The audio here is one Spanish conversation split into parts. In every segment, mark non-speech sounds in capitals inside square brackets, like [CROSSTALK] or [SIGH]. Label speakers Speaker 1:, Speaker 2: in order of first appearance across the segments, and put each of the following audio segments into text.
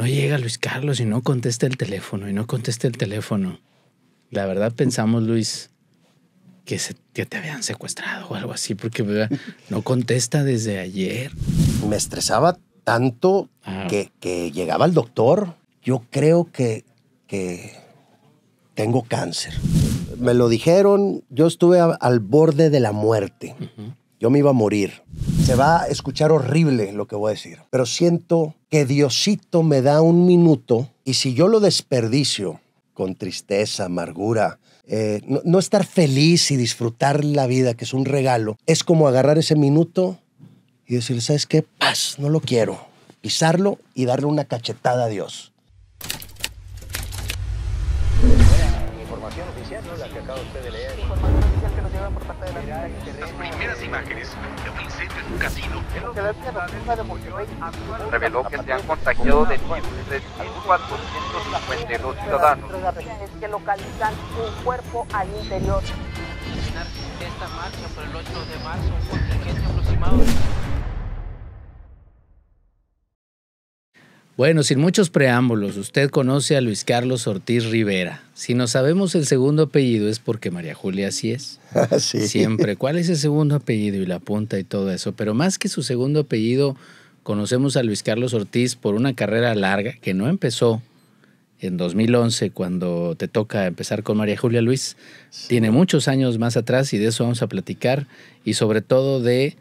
Speaker 1: no llega Luis Carlos y no contesta el teléfono y no contesta el teléfono. La verdad pensamos, Luis, que, se, te habían secuestrado o algo así, porque no
Speaker 2: contesta desde ayer. Me estresaba tanto ah. que, llegaba el doctor. Yo creo que, tengo cáncer. Me lo dijeron, yo estuve al borde de la muerte yo me iba a morir. Se va a escuchar horrible lo que voy a decir, pero siento que Diosito me da un minuto y si yo lo desperdicio con tristeza, amargura, eh, no, no estar feliz y disfrutar la vida, que es un regalo, es como agarrar ese minuto y decir, ¿sabes qué? Paz, no lo quiero. Pisarlo y darle una cachetada a Dios.
Speaker 1: imágenes de un incendio en un casino. Reveló que se han contagiado de
Speaker 2: 3.452 ciudadanos. que localizan un
Speaker 1: cuerpo al interior. Esta marcha por el 8 de marzo, un contingente aproximado Bueno, sin muchos preámbulos, usted conoce a Luis Carlos Ortiz Rivera. Si no sabemos el segundo apellido es porque María Julia así es.
Speaker 2: [LAUGHS] Siempre.
Speaker 1: ¿Cuál es el segundo apellido y la punta y todo eso? Pero más que su segundo apellido, conocemos a Luis Carlos Ortiz por una carrera larga que no empezó en 2011 cuando te toca empezar con María Julia Luis. Tiene muchos años más atrás y de eso vamos a platicar y sobre todo de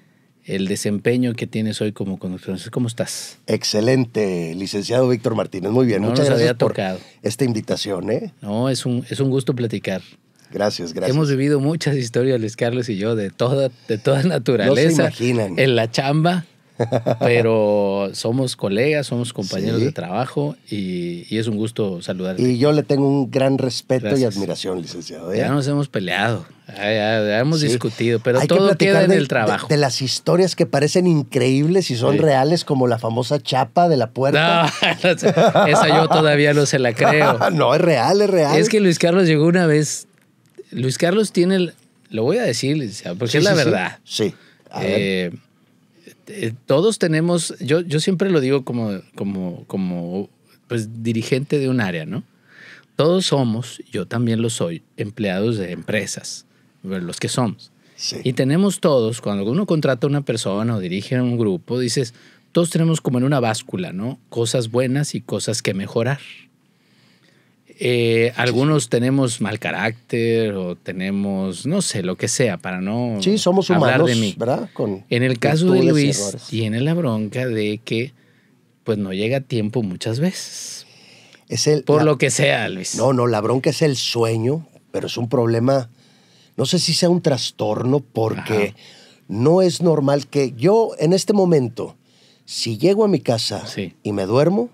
Speaker 1: el desempeño que tienes hoy como conductor. ¿Cómo estás?
Speaker 2: Excelente, licenciado Víctor Martínez. Muy bien, muchas gracias por esta invitación. ¿eh? No, es un, es un gusto platicar. Gracias, gracias. Hemos
Speaker 1: vivido muchas historias, Luis Carlos y yo, de toda, de toda naturaleza. [LAUGHS] No se
Speaker 2: imaginan. En la chamba, [LAUGHS]
Speaker 1: pero somos colegas, somos compañeros de trabajo y, es un gusto saludarte. Y
Speaker 2: yo le tengo un gran respeto y
Speaker 1: admiración, licenciado. ¿eh? Ya nos hemos peleado, ya, hemos discutido, pero Hay todo que queda en trabajo.
Speaker 2: De, las historias que parecen increíbles y son reales, como la famosa chapa de la puerta.
Speaker 1: no, [LAUGHS] esa yo todavía no se la creo. no, es real, es real. Es que
Speaker 2: Luis Carlos llegó una vez
Speaker 1: Luis Carlos tiene, lo voy a decir, porque es la verdad. Sí. Eh, eh, todos tenemos, yo, yo siempre lo digo como, como, como pues, dirigente de un área, ¿no? Todos somos, yo también lo soy, empleados de empresas, los que somos. Y tenemos todos, cuando uno contrata a una persona o dirige un grupo, dices, todos tenemos como en una báscula, ¿no? Cosas buenas y cosas que mejorar. Eh, algunos tenemos mal carácter o tenemos, no sé, lo que sea, para no sí, somos hablar de mí. ¿verdad? en el caso de Luis, tiene la bronca de que pues no llega a tiempo muchas
Speaker 2: veces. Es el, Por lo que sea, Luis. No, no, la bronca es el sueño, pero es un problema, no sé si sea un trastorno, porque no es normal que yo en este momento, si llego a mi casa y me duermo,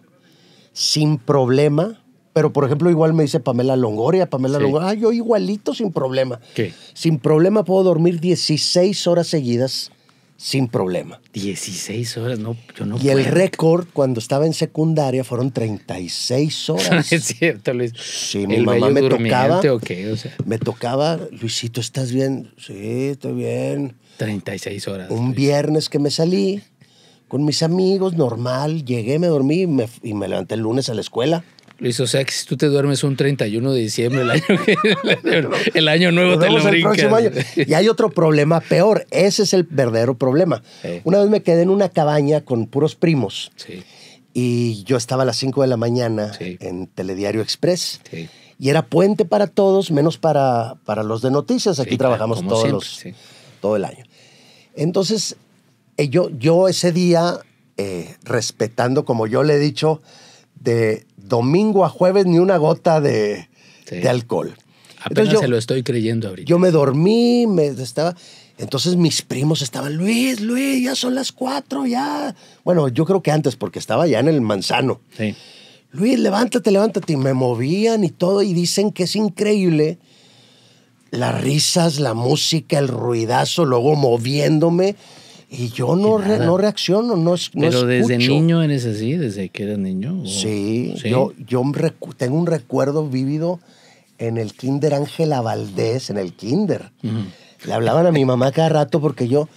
Speaker 2: sin problema, pero, por ejemplo, igual me dice Pamela Longoria, Pamela Longoria, yo igualito sin problema. ¿Qué? Sin problema puedo dormir 16 horas seguidas sin problema.
Speaker 1: 16 horas, no,
Speaker 2: yo no Y el récord cuando estaba en secundaria fueron 36 horas. [LAUGHS] es cierto, Luis. Sí, mi mamá me tocaba. O qué? O Me tocaba, Luisito, ¿estás bien? Sí, estoy bien. 36 horas. Un viernes que me salí con mis amigos, normal, llegué, me dormí y me levanté el lunes a la escuela. Luis, o sea que si tú te duermes un 31 de diciembre, el año, [LAUGHS]
Speaker 1: nuevo te lo
Speaker 2: Y hay otro problema peor. Ese es el verdadero problema. Una vez me quedé en una cabaña con puros primos. Y yo estaba a las 5 de la mañana en Telediario Express. Y era puente para todos, menos para, para los de noticias. Aquí trabajamos todos los, todo el año. Entonces, eh, yo, yo ese día, eh, respetando, como yo le he dicho, de domingo a jueves ni una gota de, alcohol. Apenas yo, se lo estoy creyendo ahorita. Yo me dormí, me estaba. Entonces mis primos estaban, Luis, Luis, ya son las cuatro, ya. Bueno, yo creo que antes, porque estaba ya en el manzano. Luis, levántate, levántate. Y me movían y todo, y dicen que es increíble las risas, la música, el ruidazo, luego moviéndome. Y yo no, no reacciono, no, es, Pero desde niño eres así, desde que eras niño. Sí, yo, yo tengo un recuerdo vívido en el kinder Ángela Valdés, en el kinder. Le hablaban a mi mamá cada rato porque yo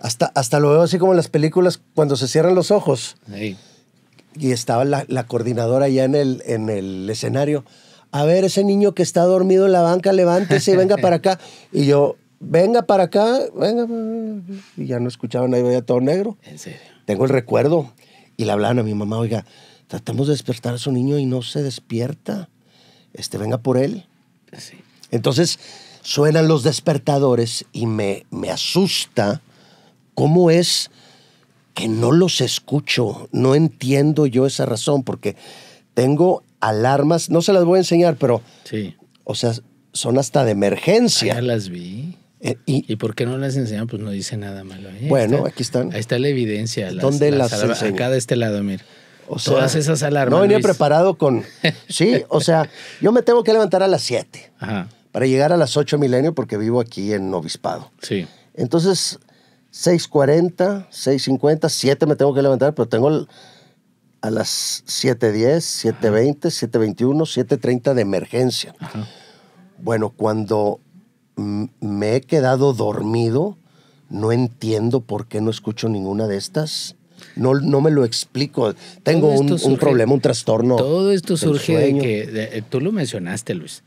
Speaker 2: hasta, hasta lo veo así como en las películas cuando se cierran los ojos. Y estaba la, coordinadora allá en el, en el escenario. A ver, ese niño que está dormido en la banca, levántese y venga para acá. Y yo, venga para acá, venga. Y ya no escuchaban, ahí veía todo negro. En serio. Tengo el recuerdo. Y le hablaban a mi mamá, oiga, tratamos de despertar a su niño y no se despierta. Este, venga por él. Entonces suenan los despertadores y me, me asusta cómo es que no los escucho. No entiendo yo esa razón porque tengo alarmas, no se las voy a enseñar, pero... Sí. O sea, son hasta de emergencia. Ah, ya las vi. Eh, y, por qué no las enseñan? Pues no dice nada malo. Ahí bueno,
Speaker 1: aquí están. Ahí está la evidencia. Las, ¿Dónde las, las Acá de este lado, mira. Todas esas alarmas. No venía preparado
Speaker 2: con. [LAUGHS] Sí, o sea, yo me tengo que levantar a las 7 Ajá. para llegar a las 8 milenio porque vivo aquí en Obispado. Sí. Entonces, 6:40, 6:50, 7 me tengo que levantar, pero tengo a las 7:10, 7:20, 7:21, 7:30 de emergencia. Ajá. Bueno, cuando me he quedado dormido, no entiendo por qué no escucho ninguna de estas. No, no me lo explico. Tengo un, un, problema, un trastorno. Todo esto surge de que,
Speaker 1: eh, tú lo mencionaste, Luis.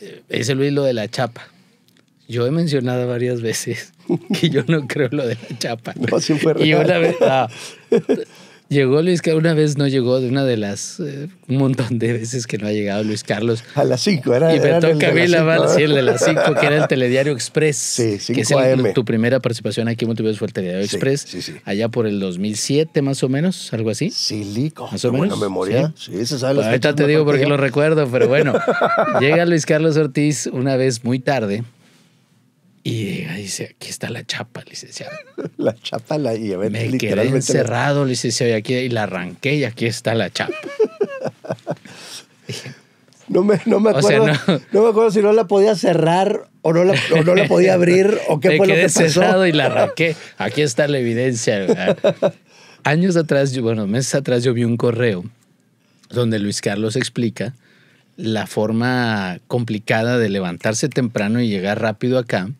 Speaker 1: Eh, ese Luis lo de la chapa. Yo he mencionado varias veces [LAUGHS] que yo no creo lo de la chapa.
Speaker 2: [LAUGHS] No, Y una vez, ah,
Speaker 1: Llegó Luis Carlos, una vez no llegó, de una de las, eh, un montón de veces que no ha llegado Luis Carlos. A las 5, era. Y me toca a mí la sí, el de las 5, que era el Telediario Express. Sí, 5 que es tu primera participación aquí en Montevideo fue el Telediario Express. Sí, sí. Allá por el 2007, más o menos, algo así. Sí, Lico. Más o menos. memoria. Sí, Ahorita te digo porque lo recuerdo, pero bueno. [LAUGHS] llega Luis Carlos Ortiz una vez muy tarde y dice, aquí está la chapa, licenciado. [LAUGHS] La chapa la Me quedé encerrado, licenciado, y aquí y la arranqué y aquí está la chapa. [LAUGHS]
Speaker 2: No me, acuerdo. si no la podía cerrar o no la, no la podía [LAUGHS] abrir o qué fue lo cerrado y
Speaker 1: la arranqué. Aquí está la evidencia. Años atrás, bueno, meses atrás yo vi un correo donde Luis Carlos explica la forma complicada de levantarse temprano y llegar rápido acá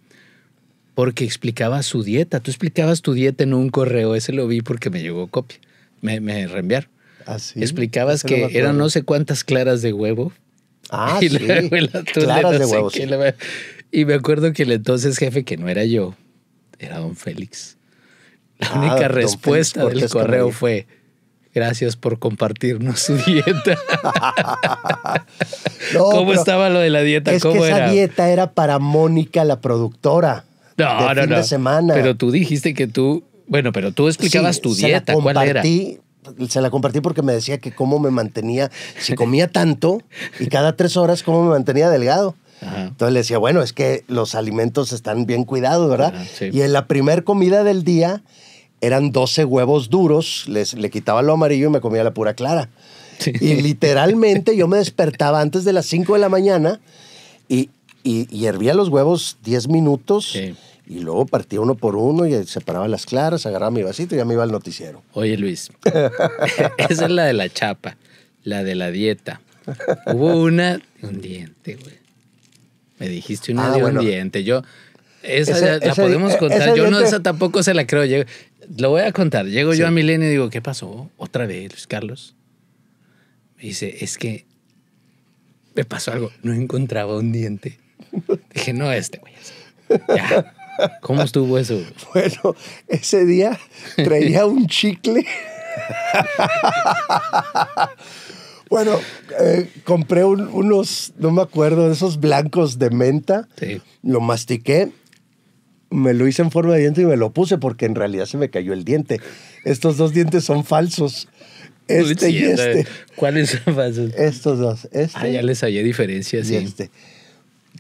Speaker 1: porque explicaba su dieta. Tú explicabas tu dieta en un correo, ese lo vi porque me llegó copia, me, reenviaron. ¿Ah, explicabas que eran no sé cuántas claras de huevo. Ah, [LAUGHS] sí. claras de huevo. Y me acuerdo que el entonces jefe, que no era yo, era don Félix. La ah, única respuesta del correo fue, gracias por compartirnos su dieta.
Speaker 2: [LAUGHS]
Speaker 1: ¿Cómo estaba lo de la dieta? Es que esa
Speaker 2: dieta era para Mónica, la productora no, no, no. semana. Pero tú dijiste que tú, bueno, pero tú explicabas tu dieta, ¿cuál era? se la compartí porque me decía que cómo me mantenía, si [LAUGHS] comía tanto y cada tres horas cómo me mantenía delgado. Entonces le decía, bueno, es que los alimentos están bien cuidados, ¿verdad? Y en la primer comida del día eran 12 huevos duros, les, le quitaba lo amarillo y me comía la pura clara. Y literalmente yo me despertaba antes de las 5 de la mañana y y, hervía los huevos 10 minutos. Y luego partía uno por uno y separaba las claras, agarraba mi vasito y ya me iba al noticiero. Oye, Luis,
Speaker 1: [LAUGHS] esa es la de la chapa, la de la dieta. Hubo una un diente, güey. Me dijiste una ah, un diente. Yo, esa la podemos contar. Yo no, esa tampoco se la creo. lo voy a contar. Llego yo a Milenio y digo, ¿qué pasó? Otra vez, Luis Carlos. Me dice, es que me pasó algo. No encontraba un diente. Dije, no, este, güey. ¿Cómo estuvo eso? Bueno, ese
Speaker 2: día traía un chicle. bueno, eh, compré unos, no me acuerdo, esos blancos de menta. Sí. Lo mastiqué, me lo hice en forma de diente y me lo puse porque en realidad se me cayó el diente. Estos dos dientes son falsos. Este y este. ¿Cuáles son falsos? Estos dos. Este. Ah, ya les hallé diferencia, sí. este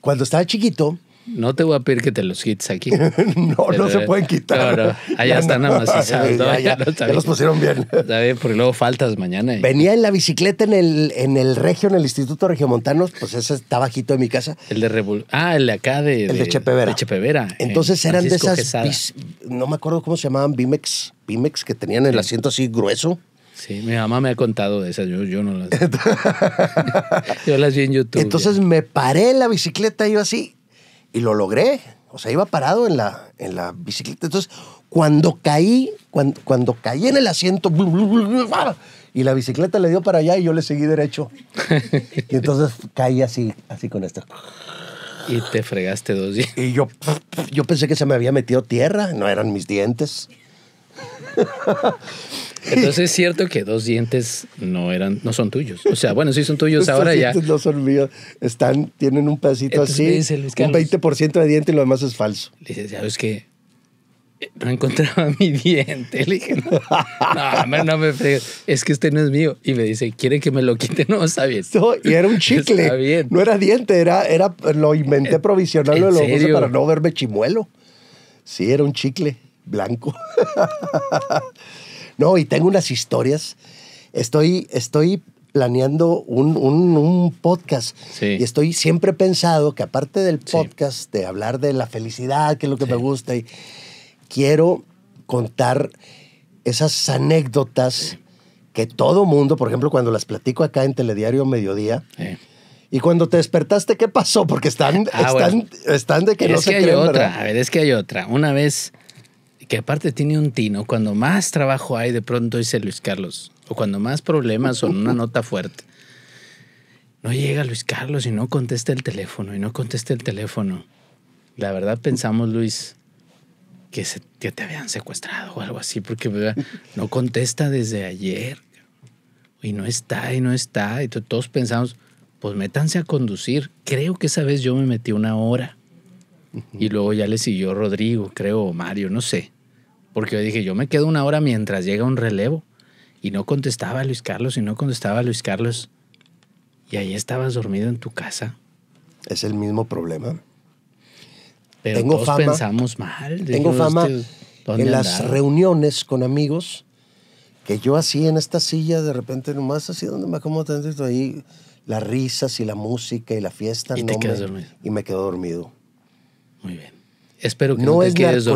Speaker 2: cuando estaba
Speaker 1: chiquito, no te voy a pedir que te los quites aquí. [LAUGHS] no, no se pueden quitar. Allá están amasizando. [LAUGHS] [LAUGHS] Ya, los pusieron bien. Está bien, porque luego faltas mañana.
Speaker 2: Venía en la bicicleta en el, en el Regio, en el Instituto Regiomontanos, pues ese está bajito de mi casa. El de Ah, el de acá de... El de, Chepevera. De Chepevera. Entonces eran de esas... No me acuerdo cómo se llamaban, Bimex. Bimex, que tenían el asiento así grueso. Sí, mi mamá me ha contado de esas, yo, no las... [LAUGHS] yo las vi en YouTube. Entonces me paré en la bicicleta, iba así, y lo logré. O sea, iba parado en la, en la bicicleta. Entonces, cuando caí, cuando, caí en el asiento, ¡ah! y la bicicleta le dio para allá y yo le seguí derecho. [LAUGHS] y entonces caí así, así con esto. Y te fregaste dos días. Y yo, yo pensé que se me había metido tierra, no eran mis dientes. Entonces es cierto que dos dientes no eran, no
Speaker 1: son tuyos. O sea, bueno, sí son tuyos ahora dientes
Speaker 2: ya. No son míos. Están, tienen un pedacito así. un 20% de diente y lo demás es falso. Le dice, ¿sabes qué? No encontraba
Speaker 1: mi diente. Le dije, no, no, me fregues. Es que este no es mío. Y me dice, ¿quiere que me lo quite? [LAUGHS] No, está y era un chicle. bien. No era diente,
Speaker 2: era, era, lo inventé eh, provisional, lo para no verme chimuelo. Sí, era un chicle blanco. [LAUGHS] No, y tengo unas historias. Estoy, estoy planeando un, podcast. Y estoy siempre pensado que aparte del podcast, de hablar de la felicidad, que es lo que me gusta, y quiero contar esas anécdotas que todo mundo, por ejemplo, cuando las platico acá en Telediario Mediodía, y cuando te despertaste, ¿qué pasó? Porque están, ah, están, de que es no que se hay otra.
Speaker 1: A ver, es que hay otra. Una vez que aparte tiene un tino, cuando más trabajo hay, de pronto dice Luis Carlos, o cuando más problemas son una nota fuerte. No llega Luis Carlos y no contesta el teléfono, y no contesta el teléfono. La verdad pensamos, Luis, que, se, te habían secuestrado o algo así, porque no contesta desde ayer. Y no está, y no está. Y todos pensamos, pues métanse a conducir. Creo que esa vez yo me metí una hora y luego ya le siguió Rodrigo, creo, o Mario, no sé. Porque yo dije, yo me quedo una hora mientras llega un relevo. Y no contestaba Luis Carlos, y no contestaba Luis Carlos. Y ahí estabas dormido en tu casa.
Speaker 2: Es el mismo problema.
Speaker 1: Pero tengo todos pensamos mal. Tengo fama en las
Speaker 2: reuniones con amigos que yo así en esta silla, de repente nomás así donde me acomodo ahí, las risas y la música y la fiesta. Y me quedo dormido. Muy bien. Espero que no, te es quedes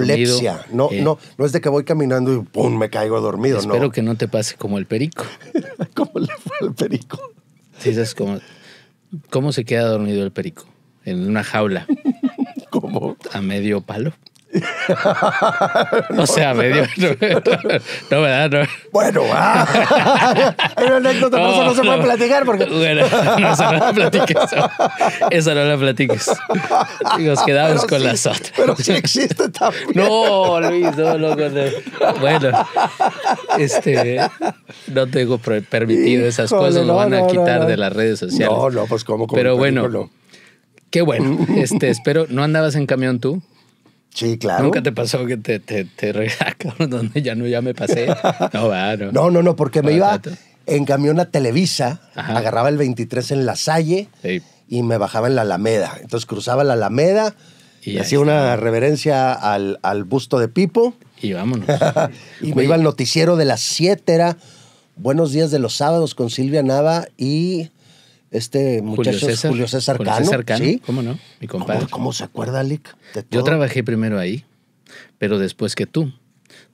Speaker 2: No, eh, no, no es de que voy
Speaker 1: caminando y pum, me
Speaker 2: caigo dormido. Espero
Speaker 1: que no te pase como el perico. [LAUGHS] ¿Cómo le fue al perico? Sí, es como, ¿Cómo se queda dormido el perico? En una jaula. [LAUGHS] ¿Cómo? A medio palo. [LAUGHS] no, o sea, medio. [LAUGHS] No, me ¿verdad? No. Bueno,
Speaker 2: ah, [LAUGHS] eso no se puede platicar porque.
Speaker 1: Bueno, no, se no la platiques. Eso no la platiques. Nos quedamos con las otras. Pero si existe también. No, Luis, no, Bueno, este. No tengo permitido esas cosas, lo van a quitar de las redes sociales. No, no, pues como. Pero bueno. Qué bueno. Este, espero. ¿No andabas en camión tú? Sí, claro. ¿Nunca te pasó que te, te, [LAUGHS]
Speaker 2: donde ya no ya me pasé? [LAUGHS] No, no. No, no, porque me iba en camión a Televisa, agarraba el 23 en La Salle y me bajaba en la Alameda. Entonces cruzaba la Alameda, y hacía una reverencia al, al, busto de Pipo. Y vámonos. [LAUGHS] y me iba al noticiero de las 7, era Buenos días de los sábados con Silvia Nava y este muchacho Julio César, Julio César Cano. César Cano, ¿sí? ¿cómo no?
Speaker 1: Mi compadre. ¿Cómo, se acuerda, Alec? Yo trabajé primero ahí, pero después que tú.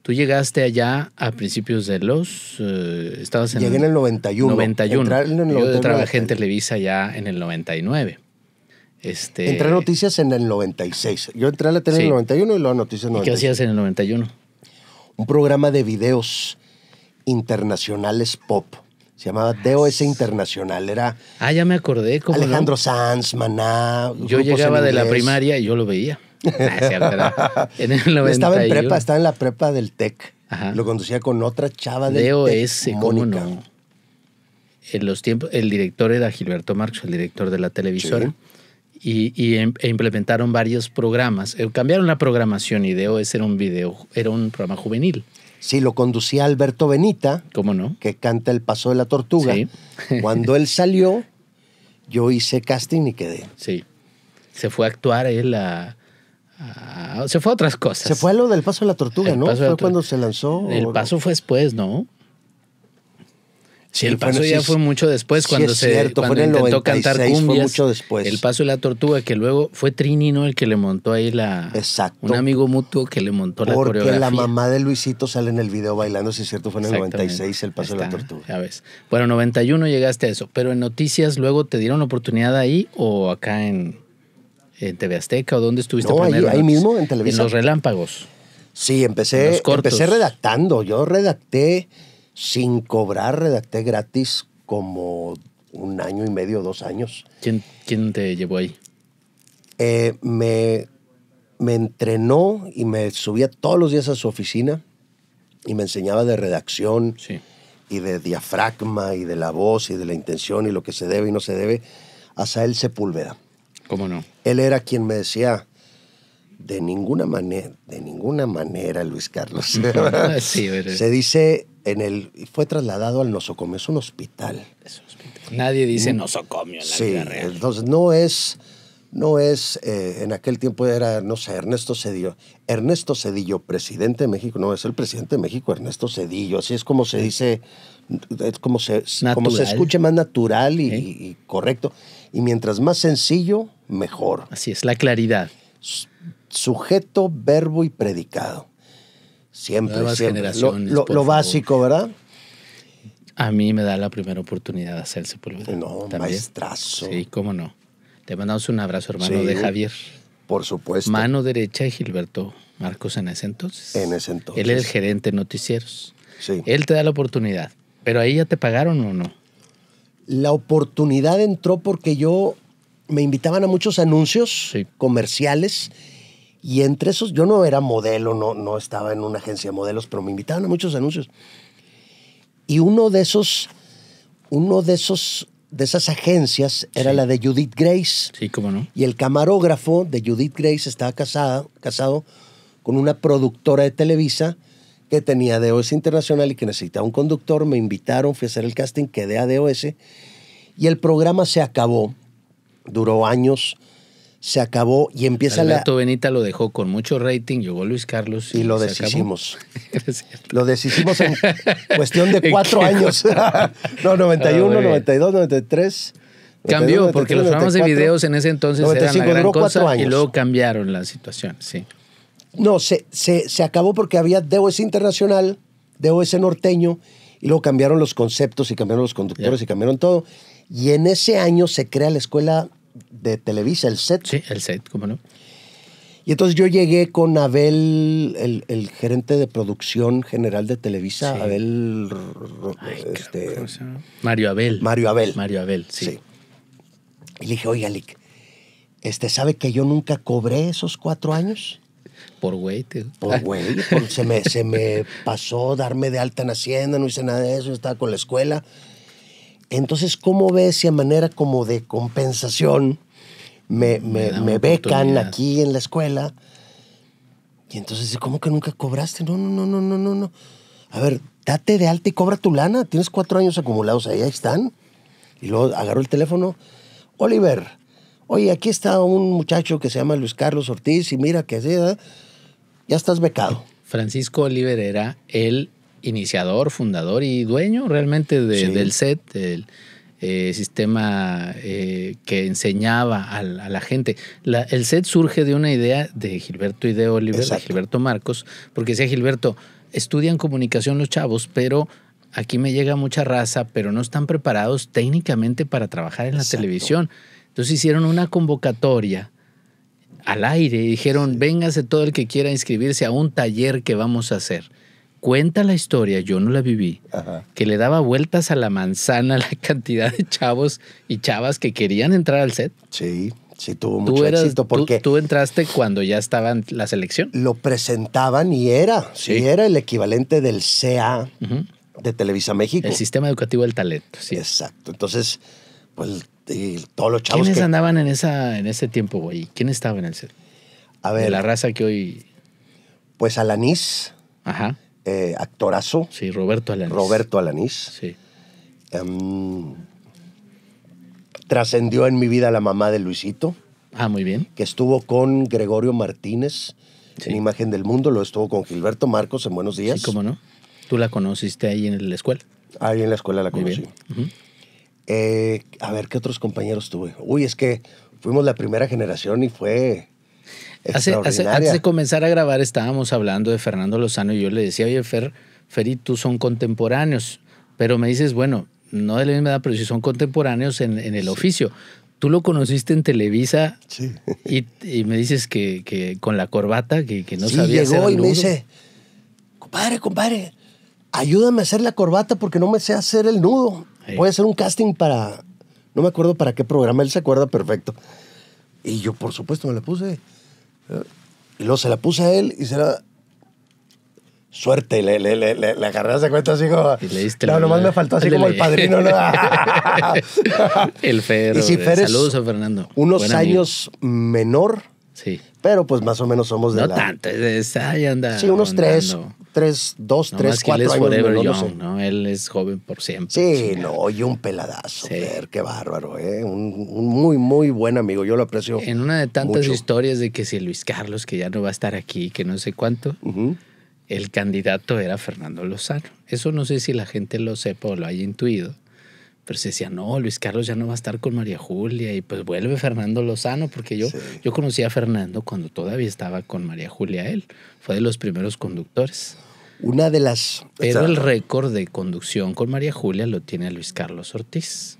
Speaker 1: Tú llegaste allá a principios de los... Eh, estabas en Llegué en el 91. Yo trabajé en Televisa ya en el 99. Este... Entré a
Speaker 2: Noticias en el 96. Yo entré a la tele en el 91 y luego a Noticias en el ¿Y qué hacías en el 91? Un programa de videos internacionales pop. Se llamaba DOS Internacional. Era. Ah, ya me acordé. Alejandro Sanz, Maná. Yo llegaba de la primaria
Speaker 1: y yo lo veía. [LAUGHS]
Speaker 2: Ah,
Speaker 1: en Estaba en prepa, estaba
Speaker 2: en la prepa del TEC. Lo conducía con otra chava de DOS, TEC,
Speaker 1: En los tiempos, el director era Gilberto Marcos, el director de la televisora. Y, em, e implementaron varios programas. Eh, cambiaron la programación y DOS era un video, era un programa juvenil.
Speaker 2: Si lo conducía Alberto Benita. ¿Cómo no? Que canta El Paso de la Tortuga. [LAUGHS] Cuando él salió, yo hice casting y quedé. Sí. Se fue a actuar
Speaker 1: él a. se fue a otras cosas. Se fue
Speaker 2: a lo del Paso de la Tortuga, ¿no? Fue cuando
Speaker 1: se lanzó. El paso fue después, ¿no? Sí, el paso ya fue mucho
Speaker 2: después, cuando se intentó cantar cumbias. mucho después. El paso
Speaker 1: de la tortuga, que luego fue Trini, ¿no? El que le montó ahí la. Exacto. Un amigo mutuo que le montó la coreografía. Porque la mamá
Speaker 2: de Luisito sale en el video bailando, si es cierto, fue en el 96 el paso de la tortuga. Ya ves.
Speaker 1: Bueno, 91 llegaste a eso, pero en noticias luego te dieron la oportunidad ahí o acá en, TV
Speaker 2: Azteca o dónde estuviste primero, ahí, ahí mismo en televisión. En los
Speaker 1: relámpagos.
Speaker 2: Sí, empecé, empecé redactando. Yo redacté sin cobrar, redacté gratis como un año y medio, dos años. ¿Quién, quién te llevó ahí? Eh, me, me entrenó y me subía todos los días a su oficina y me enseñaba de redacción y de diafragma y de la voz y de la intención y lo que se debe y no se debe. Hasta él Sepúlveda. ¿Cómo no? Él era quien me decía, de ninguna manera, de ninguna manera, Luis Carlos. [LAUGHS] sí, [LAUGHS] se dice en el, fue trasladado al nosocomio, es un hospital. Nadie dice mm. nosocomio en la sí, Entonces no es, no es, eh, en aquel tiempo era, no sé, Ernesto Cedillo. Ernesto Cedillo, presidente de México, no, es el presidente de México, Ernesto Cedillo, así es como se dice, es como se, como se más natural y correcto. Y mientras más sencillo, mejor. Así es, la claridad. Sujeto, verbo y predicado. Siempre, siempre. Lo, básico, ¿verdad? A mí me da la primera oportunidad de
Speaker 1: hacerse Sepúlveda. No, ¿también? maestrazo. Sí, cómo no. Te mandamos un abrazo, hermano, de Javier. Por supuesto. Mano derecha de Gilberto Marcos en ese entonces. En ese entonces. Él es el gerente
Speaker 2: de noticieros. Sí. Él te da la oportunidad. ¿Pero ahí ya te pagaron o no? La oportunidad entró porque yo me invitaban a muchos anuncios sí. comerciales y entre esos, yo no era modelo, no, no estaba en una agencia de modelos, pero me invitaban a muchos anuncios. Y uno de esos, uno de esos, de esas agencias era la de Judith Grace. Sí, cómo no. Y el camarógrafo de Judith Grace estaba casada, casado con una productora de Televisa que tenía DOS Internacional y que necesitaba un conductor. Me invitaron, fui a hacer el casting, quedé a DOS. Y el programa se acabó. Duró años se acabó y empieza El la...
Speaker 1: Benita lo dejó con mucho rating, llegó Luis Carlos. Y, y lo deshicimos.
Speaker 2: [LAUGHS] lo deshicimos en [LAUGHS] cuestión de cuatro años. [LAUGHS] no, 91, 92, 93. Cambió, porque los programas de videos en ese entonces eran la gran cosa y luego
Speaker 1: cambiaron la situación, sí.
Speaker 2: No, se, se, acabó porque había DOS Internacional, DOS Norteño, y luego cambiaron los conceptos y cambiaron los conductores y cambiaron todo. Y en ese año se crea la Escuela de Televisa, el set. Sí, el set, cómo no. Y entonces yo llegué con Abel, el, gerente de producción general de Televisa, Abel. este, Mario Abel. Mario Abel. Mario Abel, sí. Y le dije, oye, Alec, este, ¿sabe que yo nunca cobré esos cuatro años? Por güey, tío. Por güey. se, me, se me pasó darme de alta en Hacienda, no hice nada de eso, estaba con la escuela. Entonces, ¿cómo ves si a manera como de compensación me, mm, becan aquí en la escuela? Y entonces, ¿cómo que nunca cobraste? No, no, no, no, no, no, no. A ver, date de alta y cobra tu lana. Tienes cuatro años acumulados ahí, ahí están. Y luego agarró el teléfono. Oliver, oye, aquí está un muchacho que se llama Luis Carlos Ortiz y mira que así, ya estás becado.
Speaker 1: Francisco Oliver era el iniciador, fundador y dueño realmente del set, el eh, sistema eh, que enseñaba a, la gente. el set surge de una idea de Gilberto y de Oliver, de Gilberto Marcos, porque decía Gilberto, estudian comunicación los chavos, pero aquí me llega mucha raza, pero no están preparados técnicamente para trabajar en la televisión. Entonces hicieron una convocatoria al aire y dijeron, véngase todo el que quiera inscribirse a un taller que vamos a hacer cuenta la historia, yo no la viví, que le daba vueltas a la manzana [LAUGHS] la cantidad de chavos y chavas que querían entrar al set. Sí, sí tuvo mucho éxito porque tú,
Speaker 2: entraste cuando ya estaba la selección. Lo presentaban y era, sí. era el equivalente del CA de Televisa México. El Sistema Educativo del Talento, sí. Exacto. Entonces, pues todos los chavos ¿Quiénes
Speaker 1: andaban en esa en ese tiempo, güey? ¿Quién estaba en el set? A ver, de la
Speaker 2: raza que hoy pues Alanis. Ajá. Eh, actorazo. Sí, Roberto Alanís. Roberto Alanís. Sí. Em, trascendió en mi vida la mamá de Luisito. Ah, muy bien. Que estuvo con Gregorio Martínez en Imagen del Mundo, lo estuvo con Gilberto Marcos en Buenos Días. Sí, cómo no. Tú la conociste ahí en la escuela. Ahí en la escuela la conocí. Eh, a ver, ¿qué otros compañeros tuve? Uy, es que fuimos la primera generación y fue Hace, antes de
Speaker 1: comenzar a grabar estábamos hablando de Fernando Lozano y yo le decía, oye, Fer, Fer y tú son contemporáneos, pero me dices, bueno, no de la misma edad, pero si son contemporáneos en, el oficio. Tú lo conociste en Televisa y, me dices que, que, con la corbata, que, que no sí, sabía llegó y me dice,
Speaker 2: compadre, compadre, ayúdame a hacer la corbata porque no me sé hacer el nudo. Voy a hacer un casting para, no me acuerdo para qué programa, él se acuerda perfecto. Y yo, por supuesto, me la puse. Y luego se la puse a él y será Suerte, le, le, le, cuenta así como... no, nomás me faltó así como el padrino. ¿no? [LAUGHS] el eh, Fer. Saludos a Fernando. Unos años menor. Sí. Pero pues más o menos somos de no la... No tanto, es, ahí anda. Sí, unos tres, 3, dos no 3, años no, Él es joven por siempre. Sí, no, y un peladazo, qué bárbaro, ¿eh? Un, muy, muy buen amigo, yo lo aprecio. En una de tantas historias
Speaker 1: de que si Luis Carlos, que ya no va a estar aquí, que no sé cuánto, el candidato era Fernando Lozano. Eso no sé si la gente lo sepa o lo haya intuido. Pero se decía, no, Luis Carlos ya no va a estar con María Julia y pues vuelve Fernando Lozano, porque yo, yo conocí a Fernando cuando todavía estaba con María Julia él. Fue de los primeros conductores.
Speaker 2: Una de las... Pero el
Speaker 1: récord de conducción con María Julia lo tiene Luis Carlos Ortiz.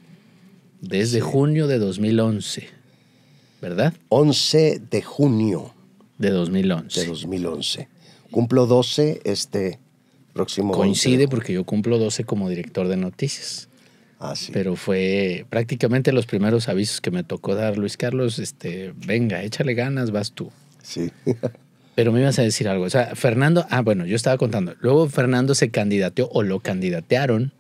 Speaker 2: Desde junio de 2011, ¿verdad? 11 de junio. De 2011. De 2011. Cumplo 12 este
Speaker 1: próximo... Coincide porque yo cumplo 12 como director de noticias. Pero fue prácticamente los primeros avisos que me tocó dar, Luis Carlos, este, venga, échale ganas, vas tú. Sí. [LAUGHS] Pero me ibas a decir algo. O sea, Fernando, ah, bueno, yo estaba contando. Luego Fernando se candidateó o lo candidatearon.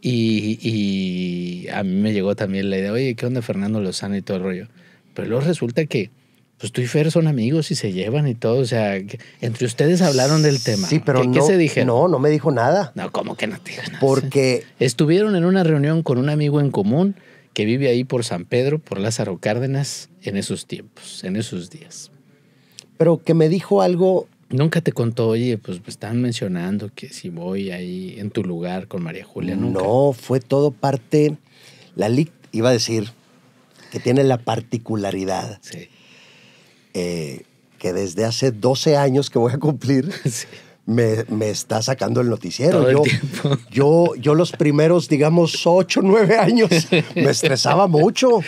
Speaker 1: y, y, a mí me llegó también la idea, oye, ¿qué onda Fernando Lozano y todo el rollo? Pero luego resulta que pues tú y Fer son amigos y se llevan y todo. O sea, entre ustedes hablaron del tema. Sí, pero ¿Qué, no, se dijeron? No, no me dijo nada. No, ¿cómo que no te dijo nada? Porque... Estuvieron en una reunión con un amigo en común que vive ahí por San Pedro, por Lázaro Cárdenas, en esos tiempos, en esos días. Pero que me dijo algo... Nunca te contó, oye, pues me están
Speaker 2: mencionando que si voy ahí en tu lugar con María Julia, No, fue todo parte... La LIC iba a decir que tiene la particularidad. Sí eh, que desde hace 12 años que voy a cumplir, [LAUGHS] me, está sacando el noticiero. [LAUGHS] yo, yo, los primeros, digamos, 8, 9 años [LAUGHS] me estresaba mucho.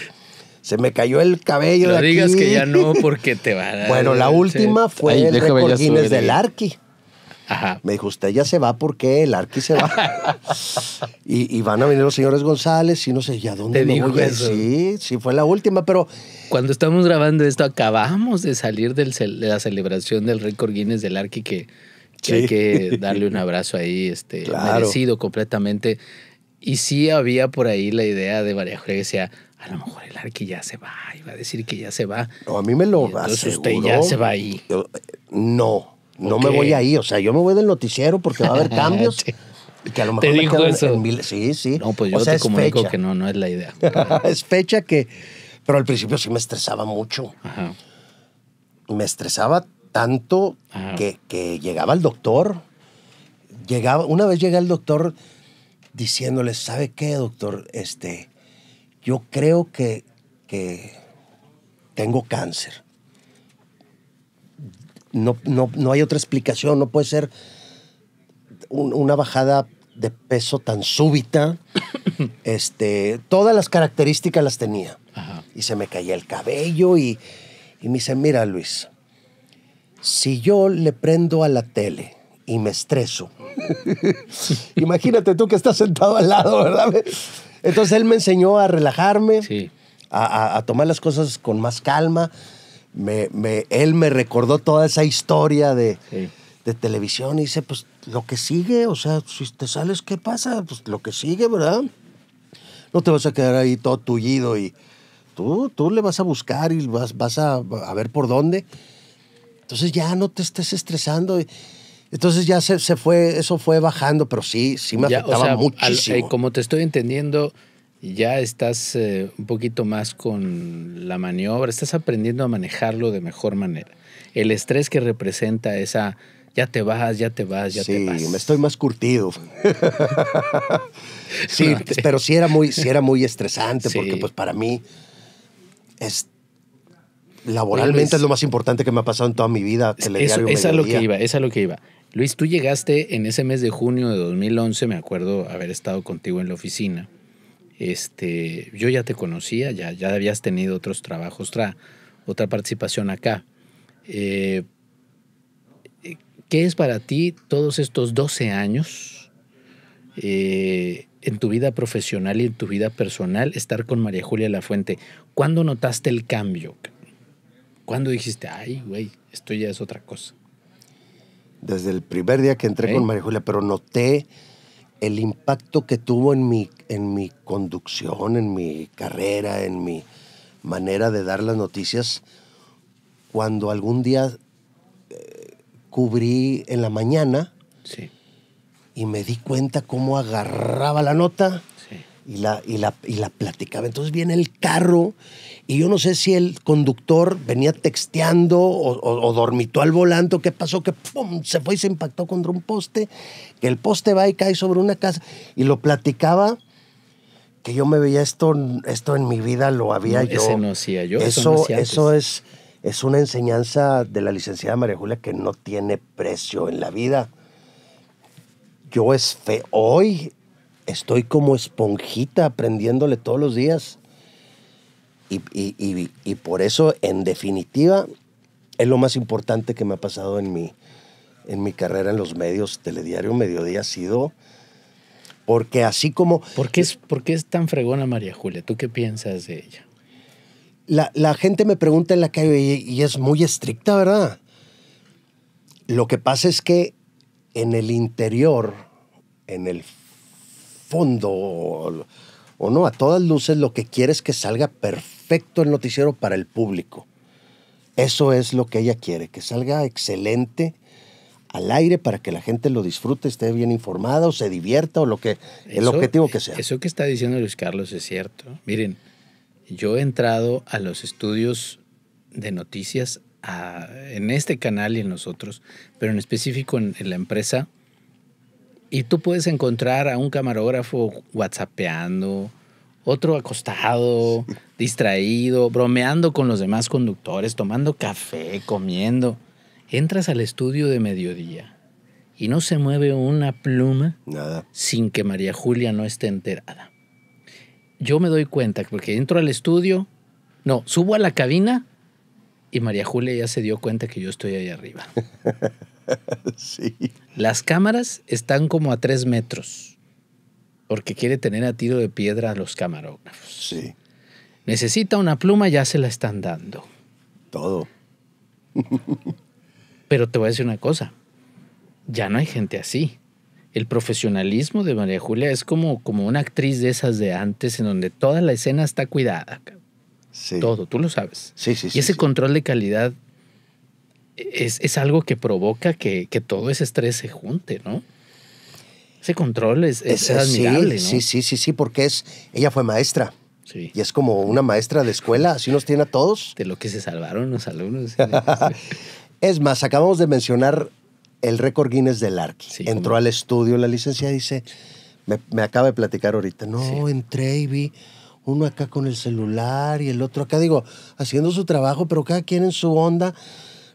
Speaker 2: Se me cayó el cabello. No digas que ya no porque
Speaker 1: te va a Bueno, la última fue el récord del
Speaker 2: Arqui. Me dijo, usted ya se va porque el Arqui se va. [LAUGHS] y, van a venir los señores González y no sé, ¿ya dónde voy? Sí, sí, fue la última, pero... Cuando estamos grabando esto,
Speaker 1: acabamos de salir de la celebración del récord Guinness del Arqui que,
Speaker 2: hay que [LAUGHS]
Speaker 1: darle un abrazo ahí, este, merecido completamente. Y sí había por ahí la idea de María Jorge, decía, a lo mejor el Arqui ya se va, iba a decir que ya se va. No, a mí me
Speaker 2: lo Entonces usted ya se va ahí. no, no me voy ahí, o sea, yo me voy del noticiero porque va a haber [LAUGHS] cambios. que a lo mejor Sí, sí. No, pues yo o sea, te comunico que no, no es la idea. [LAUGHS] es fecha que. Pero al principio sí me estresaba mucho. Me estresaba tanto que, que llegaba al doctor. Llegaba, una vez llegué al doctor diciéndole, ¿sabe qué, doctor? Este, yo creo que, que tengo cáncer no, hay otra explicación, no puede ser una bajada de peso tan súbita. [COUGHS] este, todas las características las tenía. Y se me caía el cabello y, y me dice, mira Luis, si yo le prendo a la tele y me estreso, [LAUGHS] imagínate tú que estás sentado al lado, ¿verdad? Entonces él me enseñó a relajarme, a tomar las cosas con más calma me, me, él me recordó toda esa historia de, televisión y dice, pues lo que sigue, o sea, si te sales, ¿qué pasa? Pues lo que sigue, ¿verdad? No te vas a quedar ahí todo tullido y tú, tú le vas a buscar y vas, vas a, ver por dónde. Entonces ya no te estés estresando. entonces ya se, fue, eso fue bajando, pero sí, sí me afectaba eh, o como te estoy entendiendo,
Speaker 1: ya estás eh, un poquito más con la maniobra, estás aprendiendo a manejarlo de mejor manera. El estrés que representa esa, ya te vas, ya te vas, ya te vas. Sí, me
Speaker 2: estoy más curtido. [LAUGHS] sí, pero sí era muy, era muy estresante porque pues para mí es laboralmente es lo más importante que me ha pasado en toda mi vida. Eso, es a lo que iba, es lo que iba. Luis, tú
Speaker 1: llegaste en ese mes de junio de 2011, me acuerdo haber estado contigo en la oficina este, yo ya te conocía, ya, ya habías tenido otros trabajos, otra, otra participación acá. Eh, eh, ¿Qué es para ti todos estos 12 años eh, en tu vida profesional y en tu vida personal estar con María Julia Lafuente? ¿Cuándo notaste el cambio? ¿Cuándo dijiste, ay, güey, esto ya es otra cosa?
Speaker 2: Desde el primer día que entré con María Julia, pero noté el impacto que tuvo en mi, en mi conducción, en mi carrera, en mi manera de dar las noticias, cuando algún día eh, cubrí en la mañana y me di cuenta cómo agarraba la nota y la, y la, y la platicaba. Entonces viene el carro y yo no sé si el conductor venía texteando o, o, dormitó al volante o qué pasó, que se fue y se impactó contra un poste, que el poste va y cae sobre una casa y lo platicaba que yo me veía esto, esto en mi vida lo había yo. no
Speaker 1: hacía yo. Eso,
Speaker 2: es, es una enseñanza de la licenciada María Julia que no tiene precio en la vida. Yo es fe hoy estoy como esponjita aprendiéndole todos los días. Y, por eso, en definitiva, es lo más importante que me ha pasado en mi, en mi carrera en los medios. Telediario Mediodía ha sido... Porque así como... ¿Por qué es, es tan fregona María Julia? ¿Tú qué piensas de ella? La, gente me pregunta en la calle y es muy estricta, ¿verdad? Lo que pasa es que en el interior, en el fondo o, no, a todas luces lo que quiere es que salga perfecto el noticiero para el público. Eso es lo que ella quiere, que salga excelente al aire para que la gente lo disfrute, esté bien informada o se divierta o lo que
Speaker 1: el objetivo
Speaker 2: que sea. Eso que está diciendo Luis Carlos
Speaker 1: es cierto. Miren, yo he entrado a los estudios de noticias en este canal y en los otros, pero en específico en la empresa y tú puedes encontrar a un camarógrafo whatsappeando, otro acostado, distraído, bromeando con los demás conductores, tomando café, comiendo. Entras al estudio de mediodía y no se mueve una pluma Nada. sin que María Julia no esté enterada. Yo me doy cuenta porque entro al estudio, no, subo a la cabina y María Julia ya se dio cuenta que yo estoy ahí arriba. [LAUGHS] [LAUGHS] Las cámaras están como a tres metros, porque quiere tener a tiro de piedra a los camarógrafos. Sí. Necesita una pluma, ya se la están dando. Todo. [LAUGHS] Pero te voy a decir una cosa, ya no hay gente así. El profesionalismo de María Julia es como, como una actriz de esas de antes, en donde toda la escena está cuidada. Sí. Todo, tú lo sabes. Sí, sí, y ese control de calidad es, algo que provoca que, todo ese estrés se junte,
Speaker 2: ¿no? Ese control es, admirable, sí, Sí, sí, sí, porque es, ella fue maestra. Sí. Y es como una maestra de escuela, así nos tiene a todos. De lo que se salvaron los alumnos. [LAUGHS] es más, acabamos de mencionar el récord Guinness del ARC. Entró al estudio la licenciada dice, me, acaba de platicar ahorita, no, entré y vi uno acá con el celular y el otro acá, digo, haciendo su trabajo, pero cada quien en su onda.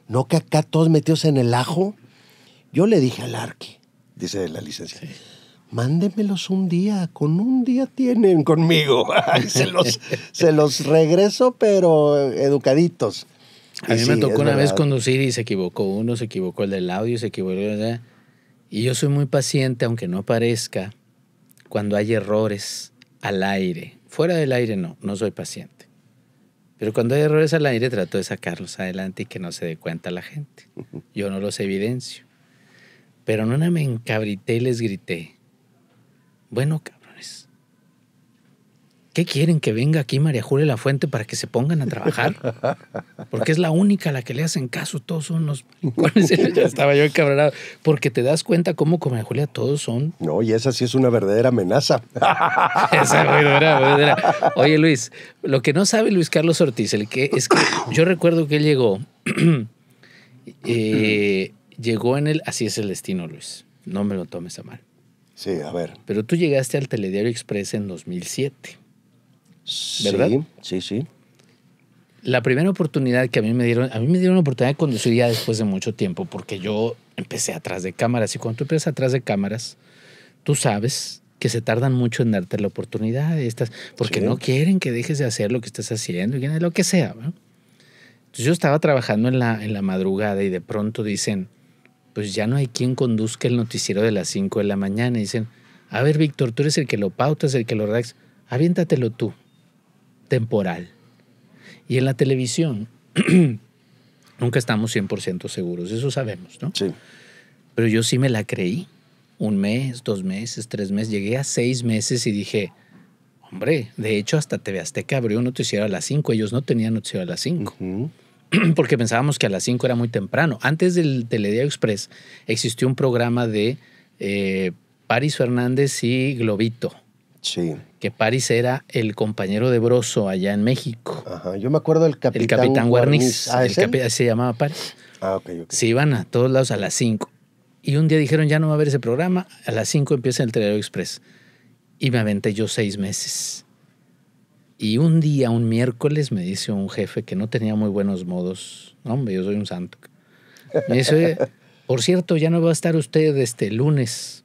Speaker 2: No que acá todos metidos en el ajo. Yo le dije al arque, dice la licencia, mándemelos un día, con un día tienen conmigo. [LAUGHS] se, los, regreso, pero educaditos. A mí me tocó una vez
Speaker 1: conducir y se equivocó uno, se equivocó el del audio, se equivocó el de... Y yo soy muy paciente, aunque no parezca, cuando hay errores al aire. Fuera del aire no, no soy paciente. Pero cuando hay errores al aire trato de sacarlos adelante y que no se dé cuenta la gente. Yo no los evidencio. Pero en una me encabrité y les grité, bueno, ¿qué quieren que venga aquí María Julia La Fuente para que se pongan a trabajar? Porque es la única a la que le hacen caso, todos son los... [LAUGHS] ya estaba yo encabronado, porque te das cuenta cómo
Speaker 2: con María Julia todos son... No, y esa sí es una verdadera amenaza. [LAUGHS]
Speaker 1: esa verdadera, verdadera. Oye Luis, lo que no sabe Luis Carlos Ortiz, el que es que yo recuerdo que él llegó, [CLEARS THROAT] eh, llegó en el... Así es el destino, Luis, no me lo tomes a mal. Sí, a ver. Pero tú llegaste al Telediario Express en 2007.
Speaker 2: ¿Verdad? Sí, sí,
Speaker 1: La primera oportunidad que a mí me dieron, a mí me dieron la oportunidad de conducir ya después de mucho tiempo, porque yo empecé atrás de cámaras. Y cuando tú empiezas atrás de cámaras, tú sabes que se tardan mucho en darte la oportunidad de estas, porque no quieren que dejes de hacer lo que estás haciendo, lo que sea. Entonces yo estaba trabajando en la, en la madrugada y de pronto dicen, pues ya no hay quien conduzca el noticiero de las 5 de la mañana. Y dicen, a ver, Víctor, tú eres el que lo pautas, el que lo redactas, aviéntatelo tú temporal. Y en la televisión [CLEARS THROAT] nunca estamos 100% seguros, eso sabemos, ¿no? Sí. Pero yo sí me la creí. Un mes, dos meses, tres meses, llegué a seis meses y dije, hombre, de hecho hasta TV Azteca abrió un noticiero a las cinco, ellos no tenían noticiero a las cinco, [CLEARS THROAT] Porque pensábamos que a las 5 era muy temprano. Antes del Telediario Express existió un programa de eh, Paris Fernández y Globito que Paris era el compañero de Broso allá en México. Ajá. Yo me acuerdo del capitán. El capitán Guarniz. Ah, el se llamaba Paris. Ah, ok, Se iban a todos lados a las 5. Y un día dijeron, ya no va a haber ese programa. A las 5 empieza el Telero Express. Y me aventé yo seis meses. Y un día, un miércoles, me dice un jefe que no tenía muy buenos modos. hombre, yo soy un santo. Me dice, por cierto, ya no va a estar usted este lunes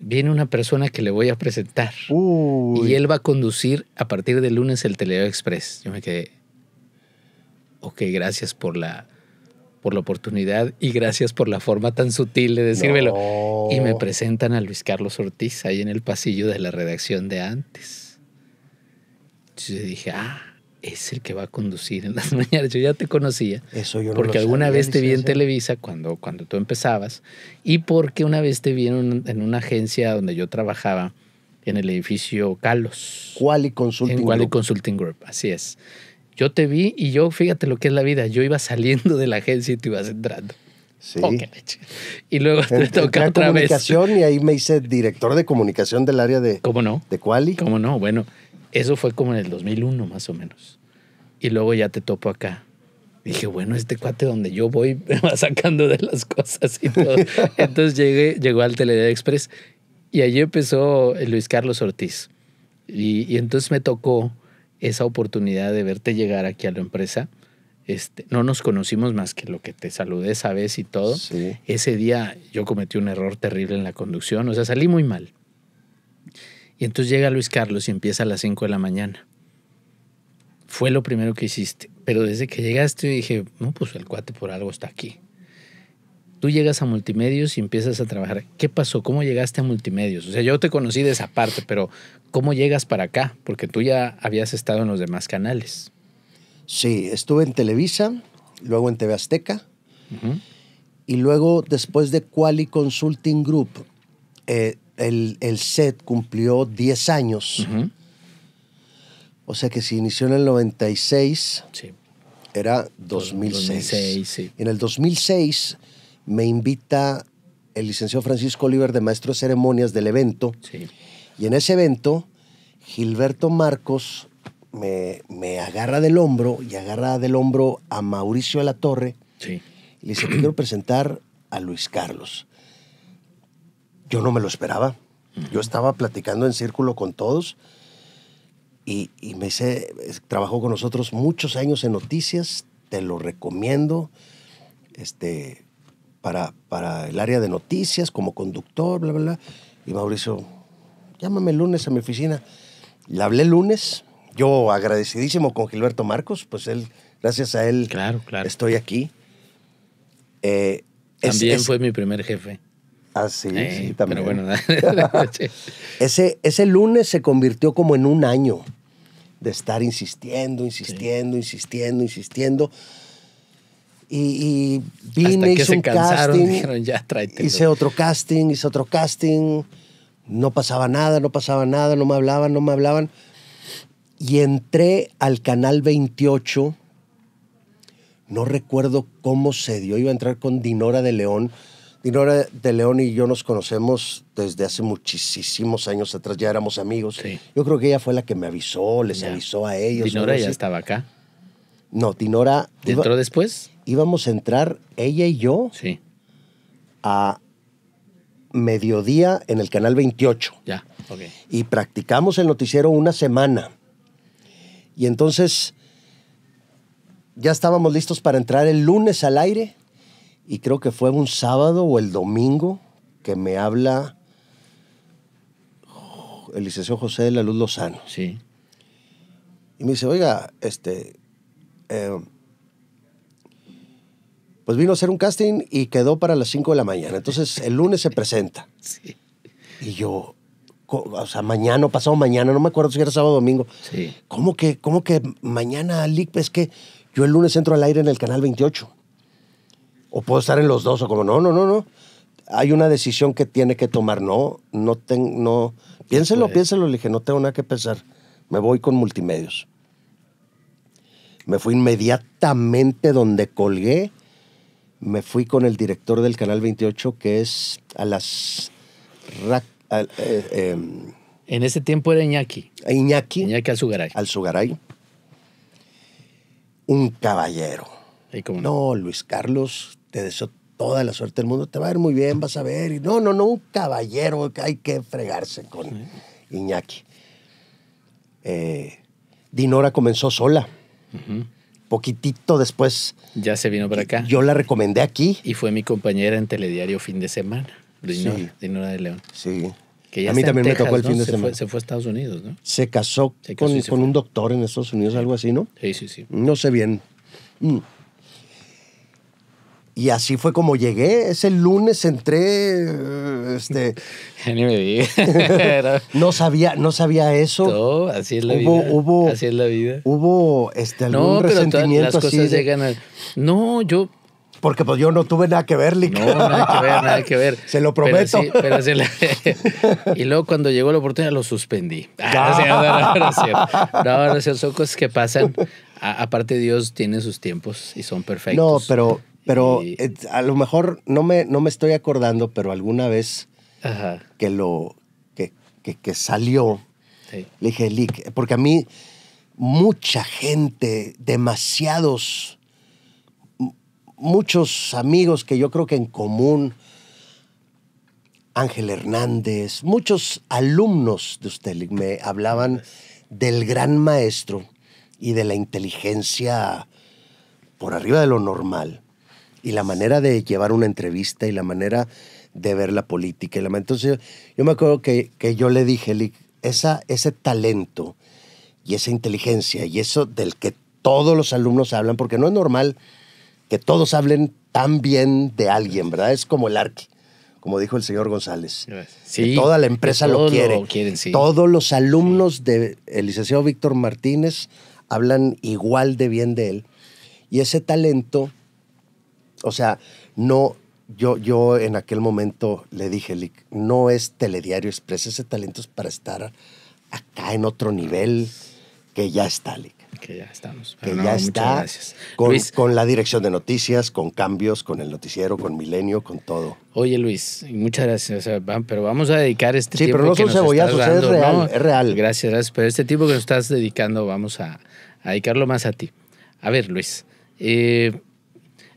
Speaker 1: viene una persona que le voy a presentar. Y él va a conducir a partir del lunes el Teleo Express. Yo me quedé, ok, gracias por la, por la oportunidad y gracias por la forma tan sutil de decírmelo. Y me presentan a Luis Carlos Ortiz ahí en el pasillo de la redacción de antes. yo dije, ah, es el que va a conducir en las [LAUGHS] mañanas. Yo ya te conocía.
Speaker 2: Eso yo Porque alguna vez te vi en Televisa
Speaker 1: cuando, cuando tú empezabas y porque una vez te vi en, una agencia donde yo trabajaba en el edificio Carlos. Quali Consulting en Quali Group. Consulting Group, así es. Yo te vi y yo, fíjate lo que es la vida, yo iba saliendo de la agencia y te ibas entrando. Sí. Oh, y luego te toca otra vez. Y
Speaker 2: ahí me hice director de comunicación del área de, ¿Cómo no? de Quali. ¿Cómo no? Bueno,
Speaker 1: eso fue como en el 2001 más o menos. Y luego ya te topo acá. Dije, bueno, este cuate donde yo voy [LAUGHS] me va sacando de las cosas y todo. [LAUGHS] Entonces llegué, llegó al Teledexpress Express y allí empezó Luis Carlos Ortiz. Y, entonces me tocó esa oportunidad de verte llegar aquí a la empresa. Este, no nos conocimos más que lo que te saludé esa vez y todo. Ese día yo cometí un error terrible en la conducción, o sea, salí muy mal. Y entonces llega Luis Carlos y empieza a las 5 de la mañana. Fue lo primero que hiciste. Pero desde que llegaste dije, no, pues el cuate por algo está aquí. Tú llegas a multimedios y empiezas a trabajar. ¿Qué pasó? ¿Cómo llegaste a multimedios? O sea, yo te conocí de esa parte, pero ¿cómo llegas para acá? Porque
Speaker 2: tú ya habías estado en los demás canales. Sí, estuve en Televisa, luego en TV Azteca. Y luego, después de Quali Consulting Group, eh, el, set cumplió 10 años. O sea que se inició en el 96. Era 2006. En el 2006 me invita el licenciado Francisco Oliver de Maestro de Ceremonias del evento. Y en ese evento, Gilberto Marcos me, agarra del hombro y agarra del hombro a Mauricio de la Torre. Y le dice, quiero presentar a Luis Carlos yo no me lo esperaba. Yo estaba platicando en círculo con todos y, me dice, trabajó con nosotros muchos años en noticias, te lo recomiendo, este, para, para el área de noticias, como conductor, bla, bla, bla. Y Mauricio, llámame lunes a mi oficina. Le hablé lunes, yo agradecidísimo con Gilberto Marcos, pues él, gracias a él, estoy aquí. Eh, También fue mi primer jefe. Ah, sí,
Speaker 1: eh, también. [LAUGHS]
Speaker 2: ese, ese lunes se convirtió como en un año de estar insistiendo, insistiendo, insistiendo, insistiendo. Y, y vine, Hasta un cansaron, casting, dijeron,
Speaker 1: ya Hice
Speaker 2: otro casting, hice otro casting. No pasaba nada, no pasaba nada, no me hablaban, no me hablaban. Y entré al canal 28. No recuerdo cómo se dio. Iba a entrar con Dinora de León Tinora de León y yo nos conocemos desde hace muchísimos años atrás, ya éramos amigos. Yo creo que ella fue la que me avisó, les avisó a ellos. ¿Tinora ya estaba acá. No, Tinora... ¿Entró después? Íbamos a entrar, ella y yo, sí. a mediodía en el canal 28. Ya, ok. Y practicamos el noticiero una semana. Y entonces ya estábamos listos para entrar el lunes al aire y creo que fue un sábado o el domingo que me habla el licenciado José de la Luz Lozano. Sí. Y me dice, oiga, este, eh, pues vino a hacer un casting y quedó para las 5 de la mañana. Entonces el lunes se presenta. [LAUGHS] Sí. Y yo, o sea, mañana, pasado mañana, no me acuerdo si era sábado o domingo. Sí. ¿Cómo que, cómo que mañana, Lick? Es que yo el lunes entro al aire en el canal 28 o puedo estar en los dos, o como, no, no, no, no. Hay una decisión que tiene que tomar, no, no, tengo... no, piénselo, piénselo, le dije, no tengo nada que pensar, me voy con multimedios. Me fui inmediatamente donde colgué, me fui con el director del Canal 28, que es a las... Eh, em, en ese tiempo era Iñaki. Eh, Iñaki. Iñaki Al Alzugaray. Un caballero. No, Luis Carlos, te deseo toda la suerte del mundo, te va a ir muy bien, vas a ver. Y no, no, no, un caballero, hay que fregarse con Iñaki. Eh, Dinora comenzó sola. Poquitito después. Ya
Speaker 1: se vino para acá. Yo la recomendé aquí. Y fue mi compañera en Telediario fin de semana, Dinora, de León.
Speaker 2: Sí. Que a mí también me tocó el fin de semana. se
Speaker 1: fue a Estados Unidos, ¿no?
Speaker 2: Se casó, con, un doctor en Estados Unidos, algo así, ¿no? Sí, sí, sí. No sé bien. Mm. Y así fue como llegué. Ese lunes entré. Eh, este, [LAUGHS] [LAUGHS] no sabía, no sabía eso. No, así es la vida. Hubo, así es la vida. Hubo este, algún no, resentimiento las cosas llegan a... No, yo. Porque pues yo no tuve nada que ver, Lick. No, nada que ver, nada
Speaker 1: que ver. [LAUGHS] Se lo prometo. y luego cuando llegó la oportunidad lo suspendí. gracias ah, no, no, no, son cosas que pasan. aparte Dios tiene sus tiempos y son perfectos.
Speaker 2: No, pero pero a lo mejor no me, estoy acordando, pero alguna vez que lo salió, le dije, porque a mí mucha gente, demasiados, muchos amigos que yo creo que en común, Ángel Hernández, muchos alumnos de usted me hablaban del gran maestro y de la inteligencia por arriba de lo normal. Y la manera de llevar una entrevista y la manera de ver la política. la... Entonces yo me acuerdo que, que yo le dije, Eli, esa, ese talento y esa inteligencia y eso del que todos los alumnos hablan, porque no es normal que todos hablen tan bien de alguien, ¿verdad? Es como el arque, como dijo el señor González. Sí, toda la empresa lo quiere. Todos los alumnos del licenciado Víctor Martínez hablan igual de bien de él. Y ese talento o sea, no, yo, yo en aquel momento le dije, Lick, no es telediario expresa ese talento para estar acá en otro nivel que ya está, Lick. Que ya estamos. Que ya está. Con, la dirección de noticias, con cambios, con el noticiero, con Milenio, con todo. Oye, Luis, muchas gracias.
Speaker 1: pero vamos a dedicar este tiempo. Sí, pero no son cebollazos, es real, es
Speaker 2: real. Gracias, gracias. Pero este tiempo que nos estás
Speaker 1: dedicando, vamos a, dedicarlo más a ti. A ver, Luis. Eh,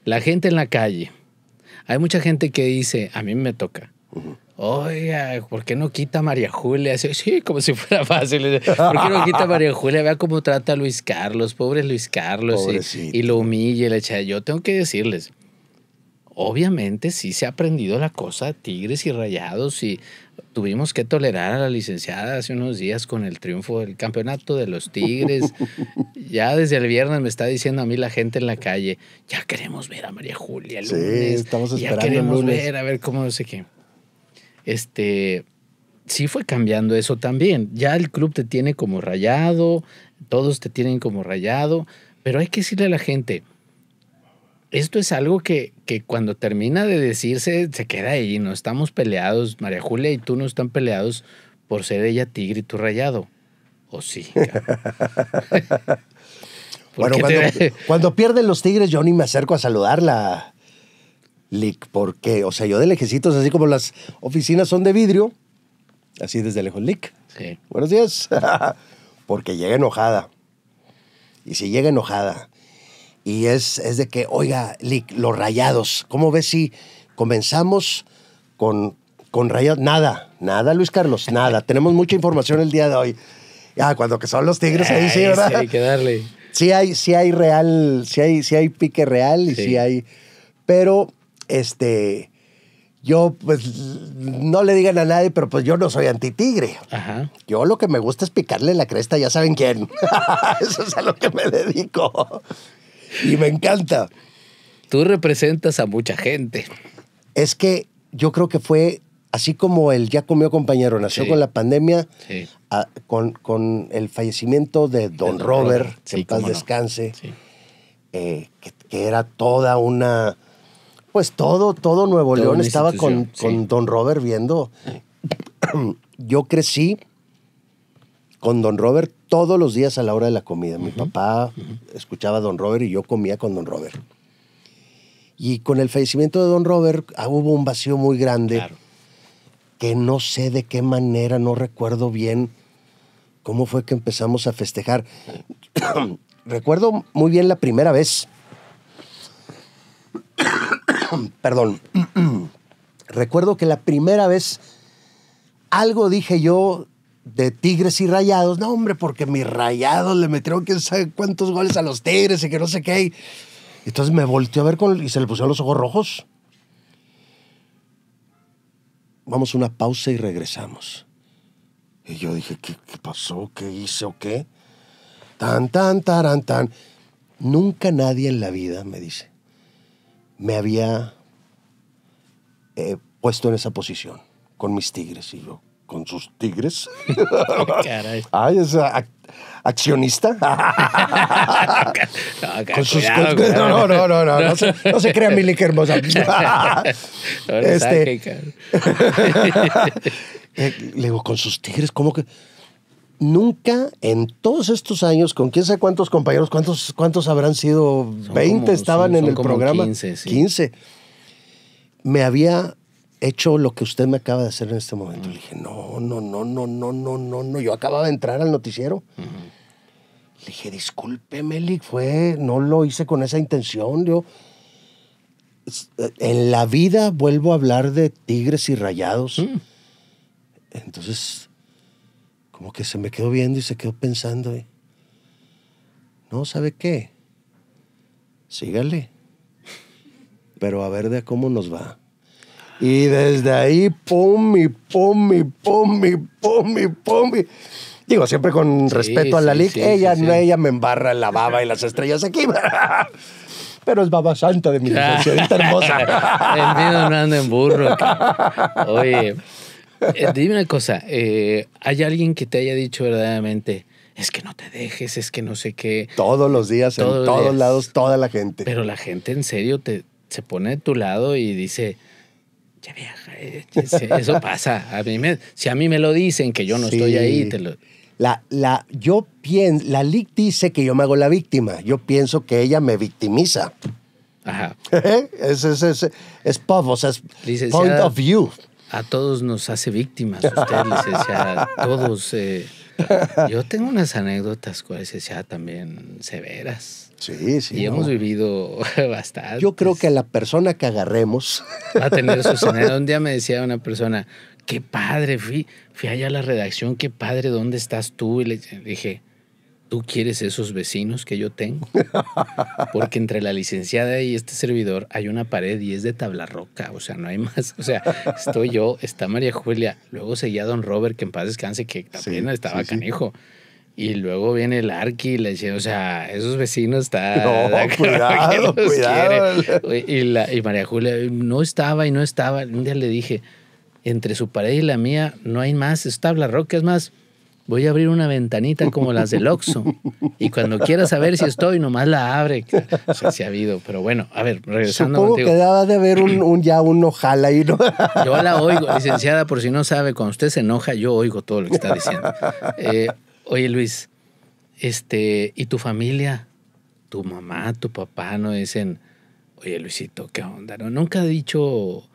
Speaker 1: la gente en la calle. Hay mucha gente que dice, a mí me toca. Oiga, ¿por qué no quita a María Julia? Sí, como si fuera fácil. ¿Por qué no quita a María Julia? Vea cómo trata a Luis Carlos, pobre Luis Carlos. Y, lo humilla y le echa. Yo tengo que decirles, Obviamente sí se ha aprendido la cosa, Tigres y Rayados, y tuvimos que tolerar a la licenciada hace unos días con el triunfo del campeonato de los Tigres. [LAUGHS] ya desde el viernes me está diciendo a mí la gente en la calle, ya queremos ver a María Julia el sí, Estamos esperando queremos ver, a ver cómo no sé qué. Este, sí fue cambiando eso también. Ya el club te tiene como rayado, todos te tienen como rayado, pero hay que decirle a la gente, esto es algo que, que, cuando termina de decirse se queda ahí, no estamos peleados, María Julia y tú no están peleados por ser ella tigre y tú rayado. ¿O sí? [LAUGHS] [LAUGHS]
Speaker 2: bueno, cuando, [LAUGHS] cuando, pierden los tigres yo ni me acerco a saludarla, Lick, porque, o sea, yo de lejecitos, así como las oficinas son de vidrio, así desde lejos, Lick. Sí. Buenos días. porque llega enojada. Y si llega enojada y es, es de que, oiga, los rayados, ¿cómo ves si comenzamos con, con rayados? Nada, nada, Luis Carlos, nada. [LAUGHS] Tenemos mucha información el día de hoy. Ah, cuando que son los tigres ahí, sí, ¿verdad? Sí, hay que darle. Sí hay, sí hay real, sí hay, sí hay pique real y sí. hay. Pero, este, yo, pues, no le digan a nadie, pero pues yo no soy antitigre. Ajá. Yo lo que me gusta es picarle la cresta, ya saben quién. [LAUGHS] Eso es a lo que me dedico. [LAUGHS] y me encanta.
Speaker 1: Tú representas a mucha gente.
Speaker 2: Es que yo creo que fue así como el ya comió compañero, nació con la pandemia, con, el fallecimiento de Don, Robert, eh, que en paz descanse, que, era toda una, pues todo, todo Nuevo León estaba con, con Don Robert viendo. Yo crecí con Don Robert todos los días a la hora de la comida. Mi papá escuchaba a Don Robert y yo comía con Don Robert. Y con el fallecimiento de Don Robert ah, hubo un vacío muy grande que no sé de qué manera, no recuerdo bien cómo fue que empezamos a festejar. [COUGHS] recuerdo muy bien la primera vez. [COUGHS] Perdón. [COUGHS] recuerdo que la primera vez algo dije yo de Tigres y Rayados. No, hombre, porque mis Rayados le metieron quién sabe cuántos goles a los Tigres y que no sé qué. Entonces me volteó a ver con, y se le pusieron los ojos rojos. Vamos a una pausa y regresamos. Y yo dije, ¿qué, pasó? ¿Qué hice o qué? Tan, tan, tan tan. Nunca nadie en la vida, me dice, me había eh, puesto en esa posición con mis tigres. Y yo, con sus tigres. [LAUGHS] Caray. Ay, es accionista. [LAUGHS]
Speaker 1: con sus No, no, no, no, no, no, se, [LAUGHS] no se crea Mili que hermosa. este,
Speaker 2: eh, le digo, con sus tigres, ¿cómo que? nunca en todos estos años, con quién sabe cuántos compañeros, cuántos, cuántos habrán sido, 20 estaban en el programa, 15, sí. 15, me había hecho lo que usted me acaba de hacer en este momento. Mm. Le dije, no, no, no, no, no, no, no, no. Yo acababa de entrar al noticiero. Le dije, discúlpeme Meli, fue, no lo hice con esa intención. Yo, eh, en la vida vuelvo a hablar de tigres y rayados. Mm. Entonces, como que se me quedó viendo y se quedó pensando. No, ¿sabe qué? Sígale. Pero a ver de cómo nos va. Y desde ahí, pum, mi, pum, mi, pum, mi, pum, mi, pum. Digo, siempre con respeto a la sí, ella, no, ella me embarra la baba y las estrellas aquí. [LAUGHS] Pero es baba santa de mi licenciadita hermosa. [LAUGHS] Entiendo, no en burro.
Speaker 1: Oye, eh, dime una cosa. Eh, ¿Hay alguien que te haya dicho verdaderamente es que no te dejes, es que no sé qué. Todos los días, todos en todos
Speaker 2: lados, toda la gente. Pero la
Speaker 1: gente en serio te, se pone de tu lado y dice, che vieja, eh, eso pasa. A mí si a mí me lo dicen que yo no estoy ahí, te lo...
Speaker 2: La, la, yo pienso, la LIC dice que yo me hago la víctima. Yo pienso que ella me victimiza. Ajá. [LAUGHS] es, es, es, o sea, point of
Speaker 1: view. A todos nos hace víctimas usted, [LAUGHS] todos. Eh, yo tengo unas anécdotas cuales ya también severas
Speaker 2: Sí, sí. Y hemos vivido [LAUGHS] bastante. Yo creo que a la persona que agarremos [LAUGHS] va a tener su escenario. Un día me
Speaker 1: decía una persona, qué padre, fui, fui allá a la redacción, qué padre, ¿dónde estás tú? Y le dije, ¿tú quieres esos vecinos que yo tengo? Porque entre la licenciada y este servidor hay una pared y es de tabla roca, o sea, no hay más. O sea, estoy yo, está María Julia, luego seguía Don Robert, que en paz descanse, que también estaba Canejo. canijo. Y luego viene el Arqui y le dice, o sea, esos vecinos están... [LAUGHS] [LAUGHS] No, cuidado, [LAUGHS] cuidado. Y, María Julia no estaba y no estaba. Un día le dije, entre su pared y la mía no hay más, está tabla roca, es más, voy a abrir una ventanita como las del Oxxo. y cuando quiera saber si estoy, nomás la abre. Se ha habido, pero bueno, a ver, regresando Supongo que
Speaker 2: de ver un, ya un ojal ahí, ¿no? yo la
Speaker 1: oigo, licenciada, por si no sabe, cuando usted se enoja, yo oigo todo lo que está diciendo. Eh, Oye, Luis, este, ¿y tu familia? Tu mamá, tu papá no dicen, oye, Luisito, ¿qué onda? No, nunca ha dicho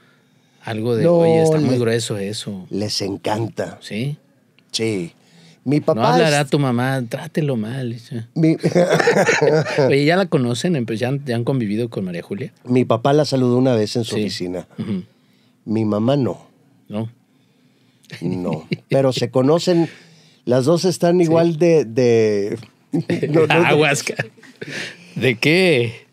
Speaker 1: algo de, oye, está muy grueso eso. Les encanta. ¿Sí? Sí. Mi papá. No hablará tu mamá, trátelo mal. [LAUGHS] Oye, ¿ya la conocen? Em, pues, ¿Ya han, ¿Ya han, convivido con María Julia?
Speaker 2: Mi papá la saludó una vez en su oficina. Mi mamá no. No. No. Pero se conocen las dos están igual de... [LAUGHS] Aguasca. ¿De qué?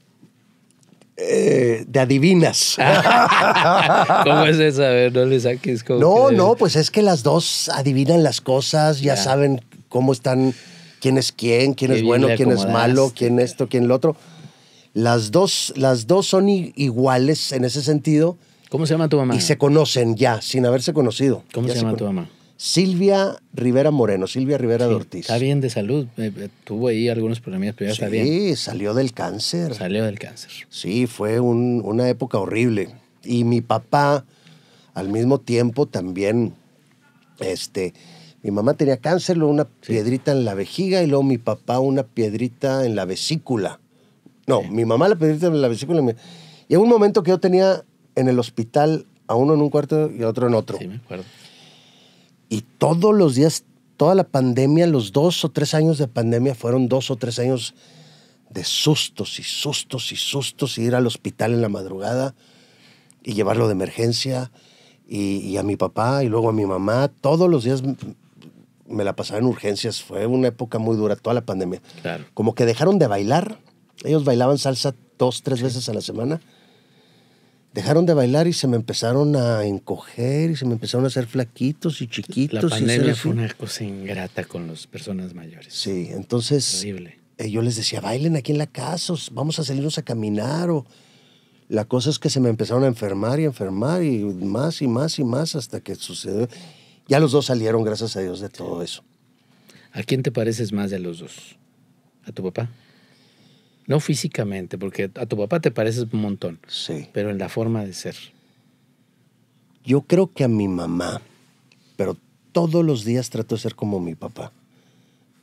Speaker 1: Eh, de adivinas. Ah. [LAUGHS] ¿Cómo es eso? A ver, no le saques. no, no,
Speaker 2: pues es que las dos adivinan las cosas, ya, saben cómo están, quién es quién, quién es bueno, quién es malo, quién esto, quién lo otro. Las dos, las dos son iguales en ese sentido. ¿Cómo se llama tu mamá? Y se conocen ya, sin haberse conocido. ¿Cómo se llama tu mamá? Silvia Rivera Moreno, Silvia Rivera de Ortiz. Está bien de salud, eh, eh, tuvo ahí algunos problemas,
Speaker 1: pero ya está bien. Sí,
Speaker 2: salió del cáncer. Salió del cáncer. Sí, fue una época horrible. Y mi papá, al mismo tiempo, también, este, mi mamá tenía cáncer, luego una piedrita en la vejiga y luego mi papá una piedrita en la vesícula. No, mi mamá la piedrita en la vesícula. Y en un momento que yo tenía en el hospital a uno en un cuarto y a otro en otro. Sí, me acuerdo y todos los días, toda la pandemia, los dos o tres años de pandemia fueron dos o tres años de sustos y sustos y sustos, y ir al hospital en la madrugada y llevarlo de emergencia, y, a mi papá y luego a mi mamá, todos los días me la pasaba en urgencias, fue una época muy dura, toda la pandemia. Como que dejaron de bailar, ellos bailaban salsa dos, tres veces a la semana dejaron de bailar y se me empezaron a encoger y se me empezaron a hacer flaquitos y chiquitos. La pandemia fue una
Speaker 1: cosa ingrata con las personas
Speaker 2: mayores. Sí, entonces eh, yo les decía, bailen aquí en la casa, vamos a salirnos a caminar. O... La cosa es que se me empezaron a enfermar y enfermar y más y más y más hasta que sucedió. Ya los dos salieron, gracias a Dios, de todo eso. ¿A quién te pareces más de los
Speaker 1: dos? ¿A tu papá? No físicamente, porque a tu papá te pareces un
Speaker 2: montón. Sí. Pero en la forma de ser. Yo creo que a mi mamá, pero todos los días trato de ser como mi papá.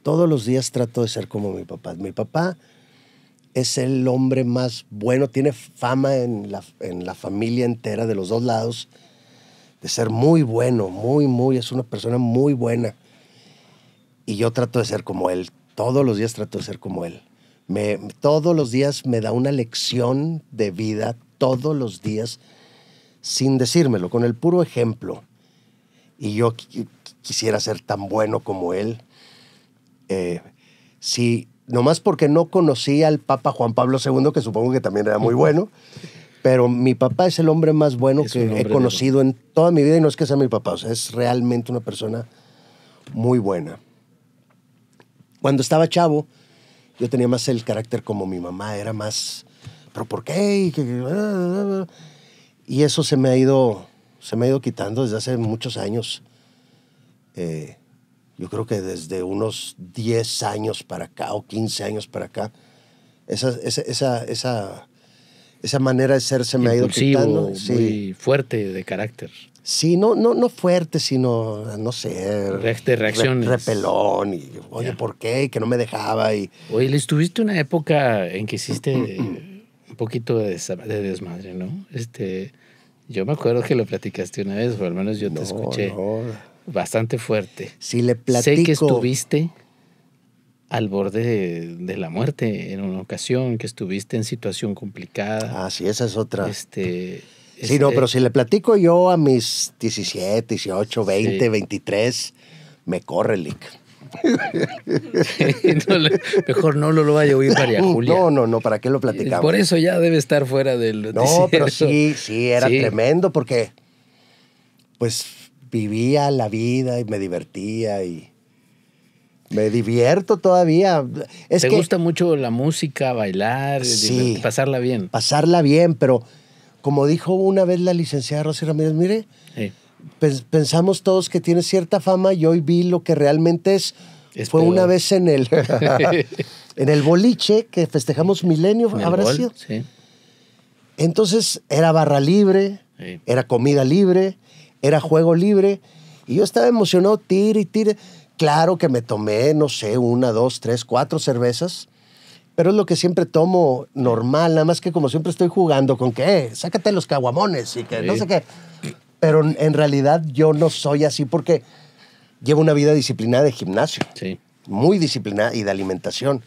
Speaker 2: Todos los días trato de ser como mi papá. Mi papá es el hombre más bueno, tiene fama en la, en la familia entera de los dos lados de ser muy bueno, muy, muy, es una persona muy buena. Y yo trato de ser como él, todos los días trato de ser como él todos los días me da una lección de vida, todos los días, sin decírmelo, con el puro ejemplo. Y yo quisiera ser tan bueno como él. Eh, si, nomás porque no conocí al Papa Juan Pablo II, que supongo que también era muy bueno, pero mi papá es el hombre más bueno que he conocido en toda mi vida y no es que sea mi papá, o es realmente una persona muy buena. Cuando estaba chavo, yo tenía más el carácter como mi mamá, era más, pero ¿por qué? Y eso se me ha ido, se me ha ido quitando desde hace muchos años. Eh, yo creo que desde unos 10 años para acá o 15 años para acá, esa, esa, esa, esa, esa manera de ser se me ha ido quitando. Muy fuerte de carácter. Sí, no, no, no fuerte, sino, no sé. reacciones. repelón. Y, oye, ¿por qué? Que no me dejaba. Y... Oye, le estuviste una época en que hiciste mm, mm, mm. un poquito de,
Speaker 1: desmadre, no? Este, yo me acuerdo que lo platicaste una vez, o al menos yo te escuché bastante fuerte. Si le platico... Sé que estuviste al borde de, de, la muerte en una ocasión, que estuviste en situación complicada. Ah, sí,
Speaker 2: esa es otra. Este Sí, no, este, pero si le platico yo a mis 17, 18, 20, 23, me corre el lic. mejor no lo, vaya a oír para [LAUGHS] Julia. No, no, no, ¿para qué lo platicamos? Por eso ya debe estar fuera del. No, pero sí, sí, era tremendo porque, pues, vivía la vida y me divertía y. Me divierto todavía. Es ¿Te gusta
Speaker 1: mucho la música,
Speaker 2: bailar,
Speaker 1: pasarla bien?
Speaker 2: Pasarla bien, pero como dijo una vez la licenciada Rosy Ramírez, mire, pensamos todos que tiene cierta fama y hoy vi lo que realmente es. Fue una vez en el, [LAUGHS] en el boliche que festejamos milenio, a Brasil. Entonces era barra libre, era comida libre, era juego libre. Y yo estaba emocionado, tire y tire. Claro que me tomé, no sé, una, dos, tres, cuatro cervezas. Pero es lo que siempre tomo normal, nada más que como siempre estoy jugando con que, eh, sácate los caguamones y que no sé qué. Pero en realidad yo no soy así porque llevo una vida disciplinada de gimnasio. Sí. Muy disciplinada y de alimentación.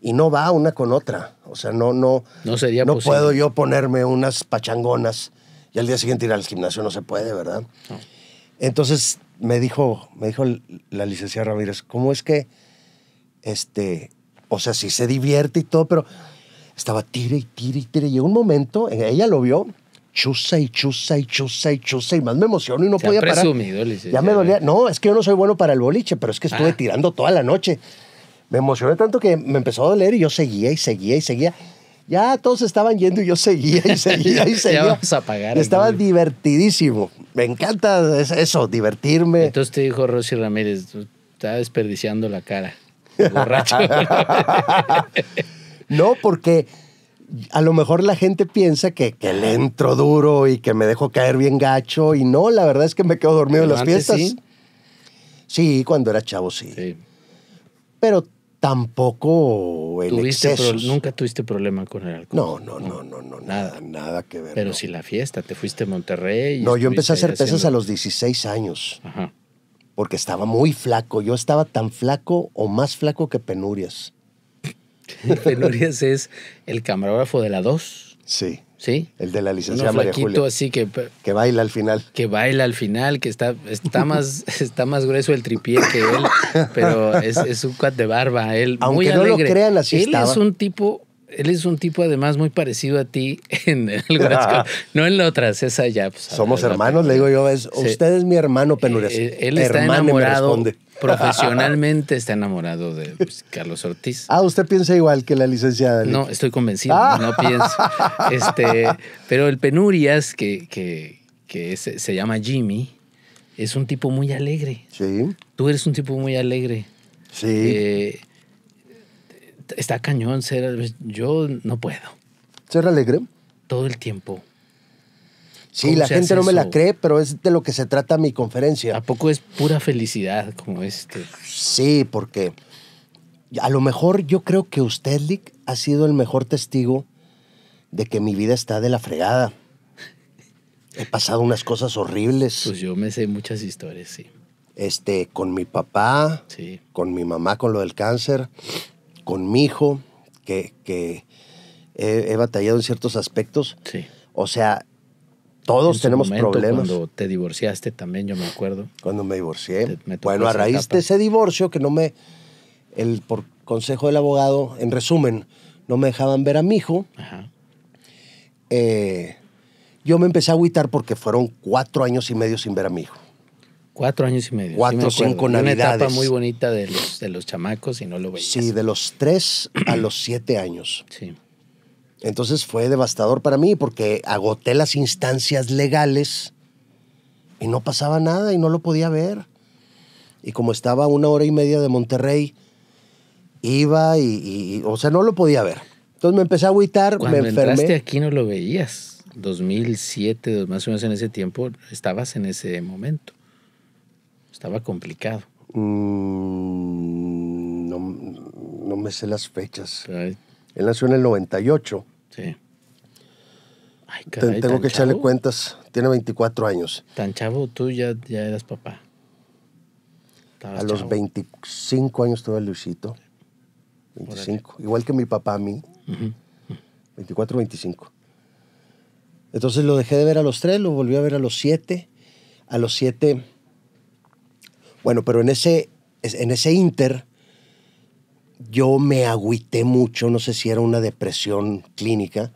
Speaker 2: Y no va una con otra. O sea, no, no. No puedo yo ponerme unas pachangonas y al día siguiente ir al gimnasio no se puede, ¿verdad? Entonces me dijo, me dijo la licenciada Ramírez, ¿cómo es que este, o sea, sí se divierte y todo, pero estaba tira y tira y y Llegó un momento, ella lo vio, chusa y chusa y chusa y chusa y más me emocionó y no podía parar. ya me dolía. No, es que yo no soy bueno para el boliche, pero es que estuve ah. tirando toda la noche. Me emocioné tanto que me empezó a doler y yo seguía y seguía y seguía. Ya todos estaban yendo y yo seguía y seguía y [LAUGHS] seguía. ya vamos
Speaker 1: a pagar. Estaba
Speaker 2: divertidísimo. Me encanta eso,
Speaker 1: divertirme. Entonces te dijo Rosy Ramírez, está desperdiciando la cara.
Speaker 2: [LAUGHS] [LAUGHS] no, porque a lo mejor la gente piensa que, le entro duro y que me dejo caer bien gacho y no, la verdad es que me quedo dormido en las fiestas. Sí. cuando era chavo sí. Pero tampoco en nunca tuviste problema con el alcohol. No, no, no, no, no, nada, nada que ver. Pero
Speaker 1: si la fiesta, te fuiste a Monterrey. no, yo empecé a hacer pesas a
Speaker 2: los 16 años. Ajá porque estaba muy flaco. Yo estaba tan flaco o más flaco que Penurias.
Speaker 1: [LAUGHS] Penurias
Speaker 2: es el camarógrafo de la 2. Sí.
Speaker 1: Sí. El de la licenciada Uno María Julia. así que que baila al final. Que baila al final, que está está [LAUGHS] más está más grueso el tripié que él, pero es, un cuat de barba él Aunque no lo crean así él es un tipo él es un tipo además muy parecido a ti [LAUGHS] en
Speaker 2: algunas
Speaker 1: [LAUGHS] No en la otra, César. allá. Pues, Somos hermanos, le digo yo, es, usted
Speaker 2: es mi hermano Penurias. Eh, él está enamorado, [LAUGHS] profesionalmente
Speaker 1: está enamorado de pues, Carlos Ortiz.
Speaker 2: Ah, usted piensa igual que la licenciada. No, estoy
Speaker 1: convencido, ah. no, pienso. Este, pero el Penurias, que, que, que se, llama Jimmy, es un tipo muy alegre. Sí. Tú eres un tipo muy alegre.
Speaker 2: Sí. Eh,
Speaker 1: está cañón ser, yo no puedo. ¿Ser alegre? Todo el tiempo.
Speaker 2: Sí, la gente no me la cree, pero es de lo que se trata mi conferencia. ¿A poco es pura felicidad como este? Sí, porque a lo mejor yo creo que usted, Lick, ha sido el mejor testigo de que mi vida está de la fregada. He pasado unas cosas horribles. Pues yo me sé muchas historias, sí. Este, con mi papá, con mi mamá, con lo del cáncer con mi hijo, que, he, batallado en ciertos aspectos. Sí. O sea, todos tenemos problemas. Cuando te divorciaste también, yo me acuerdo. Cuando me divorcié. bueno, a raíz de ese divorcio que no me, el, por consejo del abogado, en resumen, no me dejaban ver a mi hijo. Ajá. Eh, yo me empecé a agüitar porque fueron cuatro años y medio sin ver a mi hijo.
Speaker 1: Cuatro años y medio. Cuatro cinco navidades. Una etapa muy
Speaker 2: bonita de los, de los chamacos y no lo veías. Sí, de los tres a [CLEARS THROAT] los siete años. Sí. Entonces fue devastador para mí porque agoté las instancias legales y no pasaba nada y no lo podía ver. Y como estaba a una hora y media de Monterrey, iba y, o sea, no lo podía ver. Entonces me empecé a agüitar, me enfermé. Entraste
Speaker 1: aquí no lo veías. 2007, más o menos en ese tiempo, estabas en ese momento. Estaba complicado.
Speaker 2: Mm, no, me sé las fechas. Él nació en el 98. Sí.
Speaker 1: Ay, caray, tengo que echarle
Speaker 2: cuentas. Tiene 24 años.
Speaker 1: Tan chavo, tú ya, ya eras papá.
Speaker 2: a los 25 años tuve Luisito. 25. Igual que mi papá a mí. 24, 25. Entonces lo dejé de ver a los tres, lo volví a ver a los siete. A los siete bueno, pero en ese, en ese inter yo me agüité mucho, no sé si era una depresión clínica,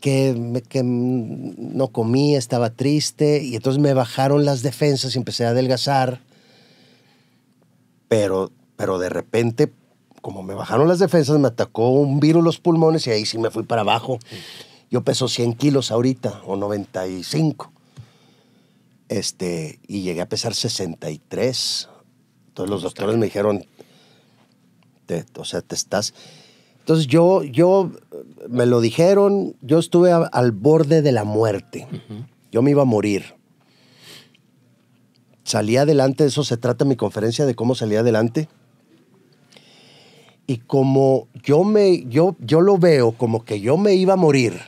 Speaker 2: que, que, no comía, estaba triste, y entonces me bajaron las defensas y empecé a adelgazar, pero, pero de repente, como me bajaron las defensas, me atacó un virus los pulmones y ahí sí me fui para abajo. Yo peso 100 kilos ahorita, o 95. Este, y llegué a pesar 63. Entonces los pues, doctores me dijeron, te, o sea, te estás... Entonces yo, yo, me lo dijeron, yo estuve al borde de la muerte. Yo me iba a morir. Salí adelante, eso se trata mi conferencia de cómo salí adelante. Y como yo me, yo, yo lo veo como que yo me iba a morir,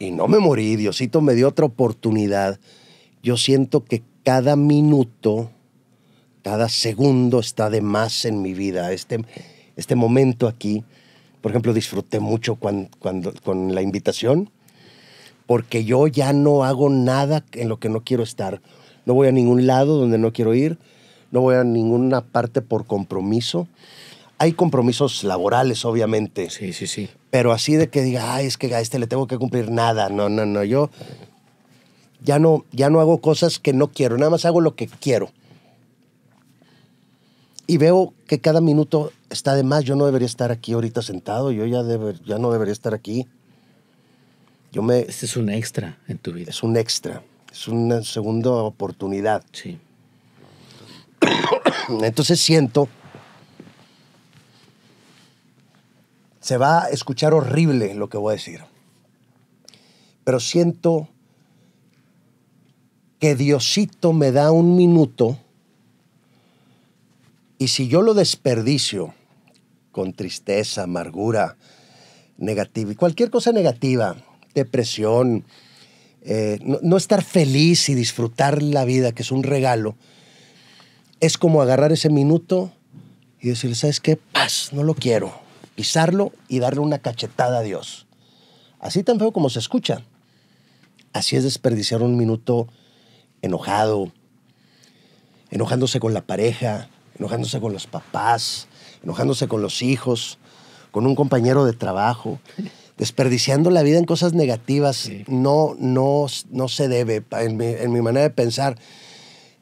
Speaker 2: y, no me morí, Diosito me dio otra oportunidad. Yo siento que cada minuto, cada segundo está de más en mi vida. Este, este momento aquí, por ejemplo, disfruté mucho con la invitación, porque yo ya no hago nada en lo que no quiero estar. No voy a ningún lado donde no quiero ir, no voy a ninguna parte por compromiso hay compromisos laborales, obviamente. Sí, sí, sí. Pero así de que diga, ay, es que a este le tengo que cumplir nada. No, no, no. Yo ya no, ya no hago cosas que no quiero, nada más hago lo que quiero. Y veo que cada minuto está de más. Yo no debería estar aquí ahorita sentado, yo ya, ya no debería estar aquí. Yo me, este es un extra en tu vida. Es un extra, es una segunda oportunidad. Sí. Entonces siento Se va a escuchar horrible lo que voy a decir. Pero siento que Diosito me da un minuto y si yo lo desperdicio con tristeza, amargura, negativa, y cualquier cosa negativa, depresión, eh, no, no, estar feliz y disfrutar la vida, que es un regalo, es como agarrar ese minuto y decir, ¿sabes qué? Paz, no lo quiero y darle una cachetada a Dios. Así tan feo como se escucha. Así es desperdiciar un minuto enojado, enojándose con la pareja, enojándose con los papás, enojándose con los hijos, con un compañero de trabajo, [LAUGHS] desperdiciando la vida en cosas negativas. No, no, no se debe, en mi, en mi manera de pensar.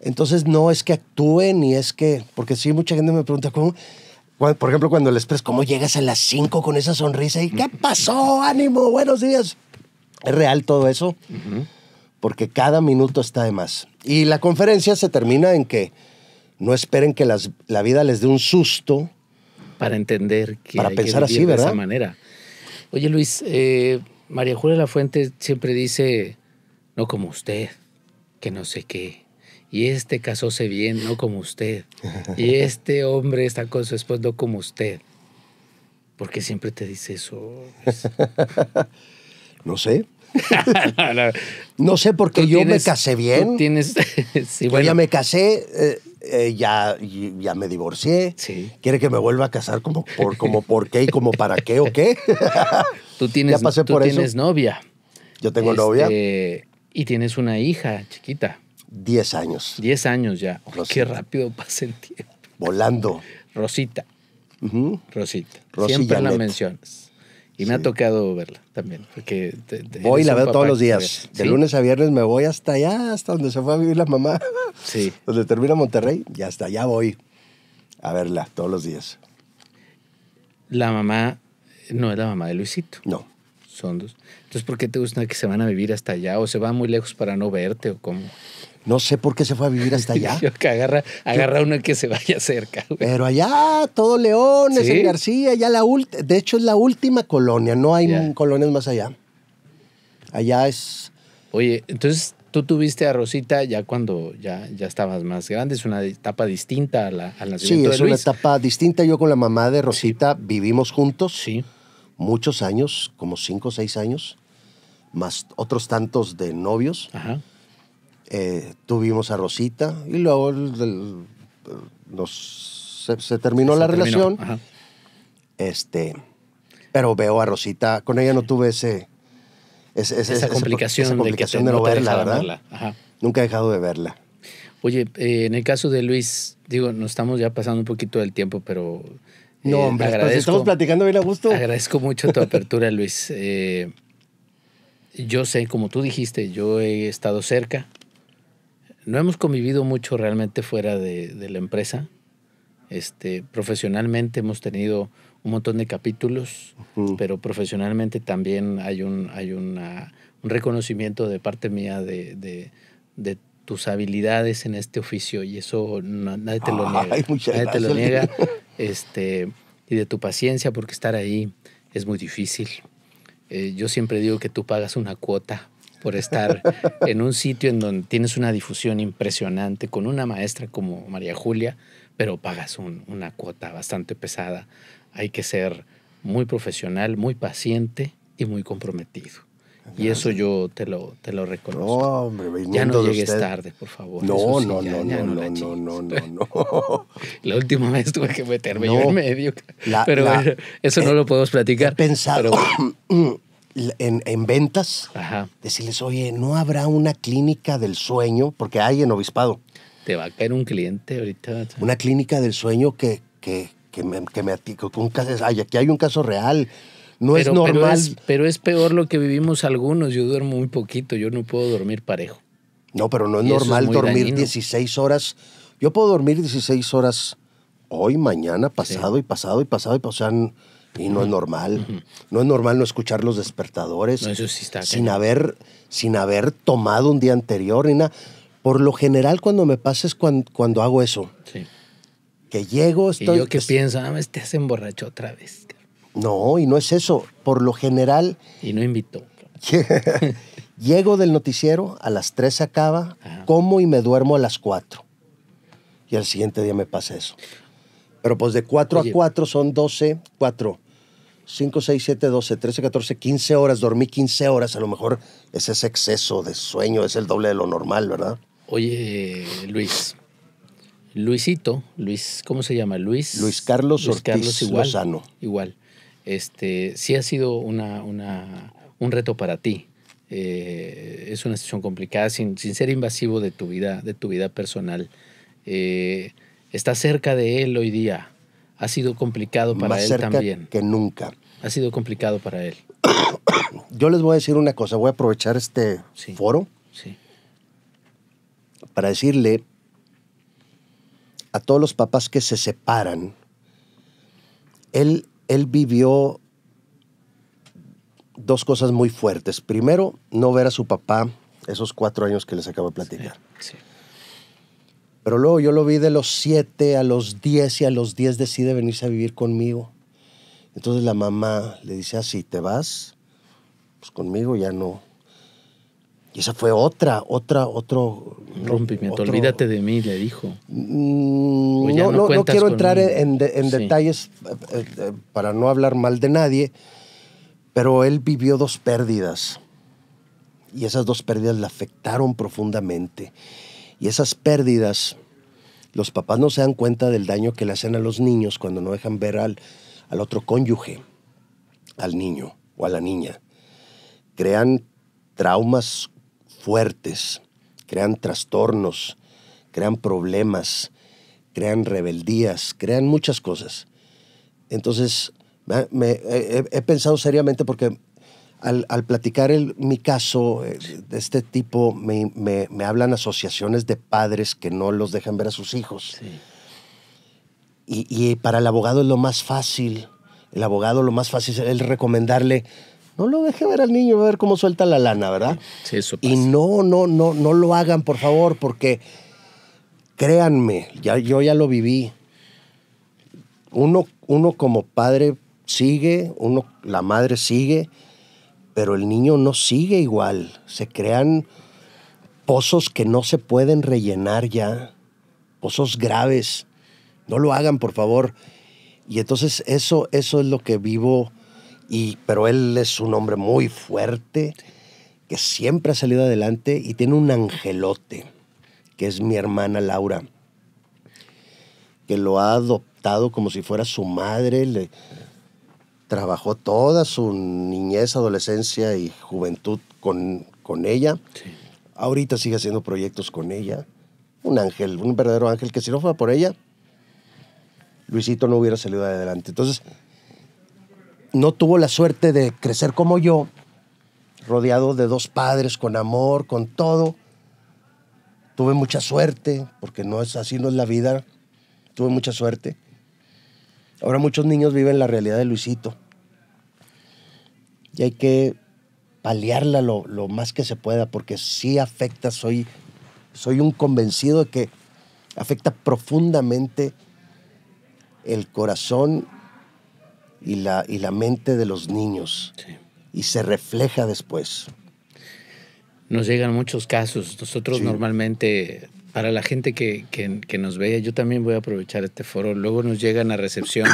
Speaker 2: Entonces no es que actúe ni es que, porque sí, mucha gente me pregunta, ¿cómo? Por ejemplo, cuando les express, ¿cómo llegas a las 5 con esa sonrisa? ¿Y qué pasó? Ánimo, buenos días. Es real todo eso, porque cada minuto está de más. Y la conferencia se termina en que no esperen que la vida les dé un susto.
Speaker 1: Para entender que. Para pensar así, ¿verdad? De esa manera. Oye, Luis, eh, María Julia La Fuente siempre dice, no como usted, que no sé qué, y este casóse bien, no como usted, y este hombre está con su esposo, no como usted. porque siempre te dice eso? [LAUGHS]
Speaker 2: no sé. [LAUGHS] no, sé por sé porque yo me casé bien. Tienes, [LAUGHS] yo ya me casé, eh, eh, ya, ya me divorcié. Sí. ¿Quiere que me vuelva a casar como por, como por qué y como para qué o qué? tú tienes, tú tienes novia. Yo tengo novia.
Speaker 1: Este,
Speaker 2: y tienes una
Speaker 1: hija chiquita. 10 años. 10 años ya. qué rápido pasa el tiempo. Volando. Rosita. Rosita. Rosita. Siempre la mencionas. Y me ha tocado verla también.
Speaker 2: Porque voy y la veo todos los días. De lunes a viernes me voy hasta allá, hasta donde se fue a vivir la mamá. Sí. [LAUGHS] Donde termina Monterrey y hasta allá voy a verla todos los días.
Speaker 1: La mamá no es la mamá de Luisito. No. Son dos. Entonces, ¿por qué te gusta que se van a vivir hasta allá o se va muy lejos para no verte o cómo? No sé
Speaker 2: por qué se fue a vivir hasta allá.
Speaker 1: [LAUGHS] que agarra, agarra uno que se vaya cerca.
Speaker 2: Pero allá, todo León, es en García, ya la De hecho, es la última colonia, no hay colonias más allá. Allá es.
Speaker 1: Oye, entonces tú tuviste a Rosita ya cuando ya, ya estabas más grande, es una etapa distinta a la, de la Sí, es una
Speaker 2: etapa distinta. Yo con la mamá de Rosita vivimos juntos. Sí. Muchos años, como cinco o seis años, más otros tantos de novios. Ajá eh, tuvimos a Rosita y luego se, terminó la relación. Este, pero veo a Rosita, con ella no tuve ese, esa, complicación de, no, verla, ¿verdad? Nunca he dejado de verla.
Speaker 1: Oye, eh, en el caso de Luis, digo, nos estamos ya pasando un poquito del tiempo, pero... no, eh, hombre, pues, estamos platicando bien a gusto. Agradezco mucho tu apertura, Luis. yo sé, como tú dijiste, yo he estado cerca, no hemos convivido mucho realmente fuera de, la empresa. Este, profesionalmente hemos tenido un montón de capítulos, pero profesionalmente también hay un, hay una, un reconocimiento de parte mía de, tus habilidades en este oficio y eso nadie te lo niega. nadie te lo niega. [LAUGHS] Este, y de tu paciencia porque estar ahí es muy difícil. Eh, yo siempre digo que tú pagas una cuota por estar en un sitio en donde tienes una difusión impresionante con una maestra como María Julia, pero pagas una cuota bastante pesada. Hay que ser muy profesional, muy paciente y muy comprometido. Y eso yo te lo, te lo reconozco. No, hombre, ya no llegues tarde, por favor. No, no, no, no, no, no, no, no, [LAUGHS] La última vez tuve que meterme yo en
Speaker 2: medio. pero eso no lo podemos platicar. Pensaron... [CLEARS THROAT] en, ventas, decirles, oye, ¿no habrá una clínica del sueño? Porque hay en Obispado. Te va a caer un cliente ahorita. Una clínica del sueño que, que, me, que me ay, aquí hay un caso real. No es normal. Pero es, peor lo
Speaker 1: que vivimos algunos. Yo duermo muy poquito, yo no puedo dormir parejo.
Speaker 2: No, pero no es normal dormir 16 horas. Yo puedo dormir 16 horas hoy, mañana, pasado y pasado y pasado y pasado. O sea, y no es normal. No es normal no escuchar los despertadores. sin haber, sin haber tomado un día anterior ni nada. Por lo general, cuando me pasa es cuando, hago eso. Que llego, estoy. Y yo
Speaker 1: que, pienso, ah, te este has borracho otra vez.
Speaker 2: No, y no es eso. Por lo general. Y no invito. [LAUGHS] llego del noticiero, a las 3 se acaba, como y me duermo a las 4. Y al siguiente día me pasa eso. Pero pues de 4 a 4 son 12, 4. 5, 6, 7, 12, 13, 14, 15 horas. Dormí 15 horas. A lo mejor es ese exceso de sueño, es el doble de lo normal, ¿verdad? Oye, Luis. Luisito, Luis, ¿cómo se llama? Luis. Luis Carlos Ortiz Carlos, igual,
Speaker 1: Igual. Este, sí ha sido un reto para ti. Eh, es una situación complicada, sin, ser invasivo de tu vida, de tu vida personal. Eh, está cerca de él hoy día. Ha sido
Speaker 2: complicado para Más él cerca también. Que nunca.
Speaker 1: Ha sido complicado para él.
Speaker 2: [COUGHS] Yo les voy a decir una cosa, voy a aprovechar este foro sí. para decirle a todos los papás que se separan, él, él vivió dos cosas muy fuertes. Primero, no ver a su papá esos cuatro años que les acabo de platicar. Sí, pero luego yo lo vi de los 7 a los 10 y a los 10 decide venirse a vivir conmigo. Entonces la mamá le dice así, ah, ¿te vas? Pues conmigo ya no. Y esa fue otra, otra, otro... Rompimiento, olvídate
Speaker 1: de mí, le dijo.
Speaker 2: Mm, no, quiero entrar en, detalles eh, eh, para no hablar mal de nadie, pero él vivió dos pérdidas y esas dos pérdidas le afectaron profundamente. Y esas pérdidas, los papás no se dan cuenta del daño que le hacen a los niños cuando no dejan ver al, al otro cónyuge, al niño o a la niña. Crean traumas fuertes, crean trastornos, crean problemas, crean rebeldías, crean muchas cosas. Entonces, he, pensado seriamente porque al, platicar el, mi caso eh, de este tipo, me, hablan asociaciones de padres que no los dejan ver a sus hijos. Y, para el abogado es lo más fácil. El abogado lo más fácil es recomendarle, no lo deje ver al niño, a ver cómo suelta la lana, ¿verdad? Sí, Y no, no, no, no lo hagan, por favor, porque créanme, yo ya lo viví. Uno, uno como padre sigue, uno, la madre sigue, pero el niño no sigue igual. Se crean pozos que no se pueden rellenar ya, pozos graves. No lo hagan, por favor. Y entonces eso, eso es lo que vivo. Y, pero él es un hombre muy fuerte, que siempre ha salido adelante y tiene un angelote, que es mi hermana Laura, que lo ha adoptado como si fuera su madre, le, trabajó toda su niñez, adolescencia y juventud con, con ella. Ahorita sigue haciendo proyectos con ella. Un ángel, un verdadero ángel que si no fuera por ella, Luisito no hubiera salido adelante. Entonces, no tuvo la suerte de crecer como yo, rodeado de dos padres con amor, con todo. Tuve mucha suerte, porque no es así, no es la vida. Tuve mucha suerte. Ahora muchos niños viven la realidad de Luisito. Y hay que paliarla lo, lo más que se pueda, porque sí afecta, soy, soy un convencido de que afecta profundamente el corazón y la, y la mente de los niños. Y se refleja después.
Speaker 1: Nos llegan muchos casos. Nosotros normalmente para la gente que, nos vea, yo también voy a aprovechar este foro. Luego nos llegan a recepción.